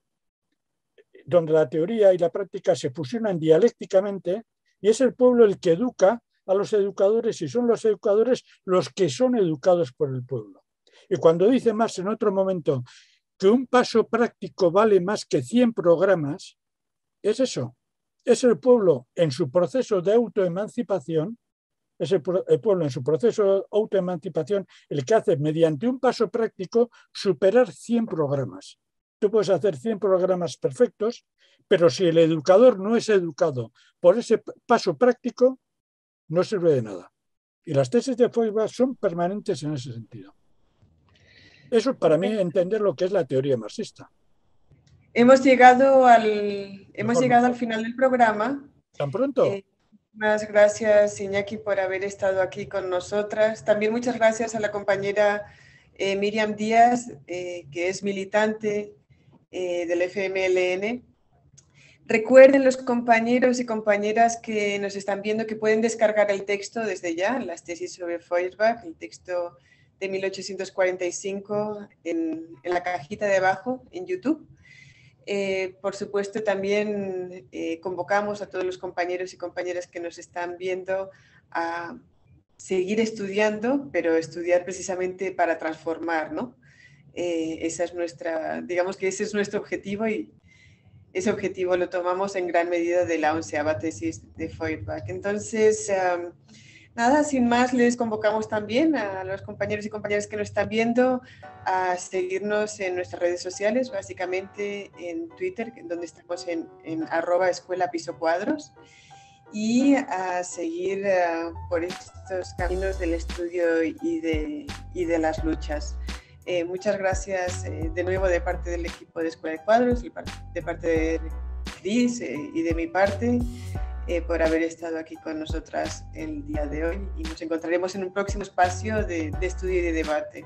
B: donde la teoría y la práctica se fusionan dialécticamente y es el pueblo el que educa a los educadores y son los educadores los que son educados por el pueblo. Y cuando dice Marx en otro momento que un paso práctico vale más que 100 programas, es eso. Es el pueblo en su proceso de autoemancipación, es el, pueblo en su proceso de autoemancipación el que hace mediante un paso práctico superar 100 programas. Tú puedes hacer 100 programas perfectos, pero si el educador no es educado por ese paso práctico, no sirve de nada. Y las tesis de Feuerbach son permanentes en ese sentido. Eso es para mí entender lo que es la teoría marxista. Hemos llegado al, hemos llegado al final del programa. ¿Tan pronto? Eh,
A: muchas gracias, Iñaki, por haber estado aquí con nosotras. También muchas gracias a la compañera eh, Miriam Díaz, eh, que es militante del FMLN. Recuerden los compañeros y compañeras que nos están viendo que pueden descargar el texto desde ya, las tesis sobre Feuerbach, el texto 1845 en, la cajita de abajo en YouTube. Eh, por supuesto, también eh, convocamos a todos los compañeros y compañeras que nos están viendo a seguir estudiando, pero estudiar precisamente para transformar, ¿no? Eh, esa es nuestra, digamos que ese es nuestro objetivo y ese objetivo lo tomamos en gran medida de la onceava tesis de Feuerbach. Entonces, Nada, sin más, les convocamos también a los compañeros y compañeras que nos están viendo a seguirnos en nuestras redes sociales, básicamente en Twitter, donde estamos en, arroba escuela piso cuadros, y a seguir eh, por estos caminos del estudio y de, de las luchas. Eh, muchas gracias eh, de nuevo de parte del equipo de Escuela de Cuadros, de parte de Cris y de mi parte. Eh, por haber estado aquí con nosotras el día de hoy y nos encontraremos en un próximo espacio de, de estudio y de debate.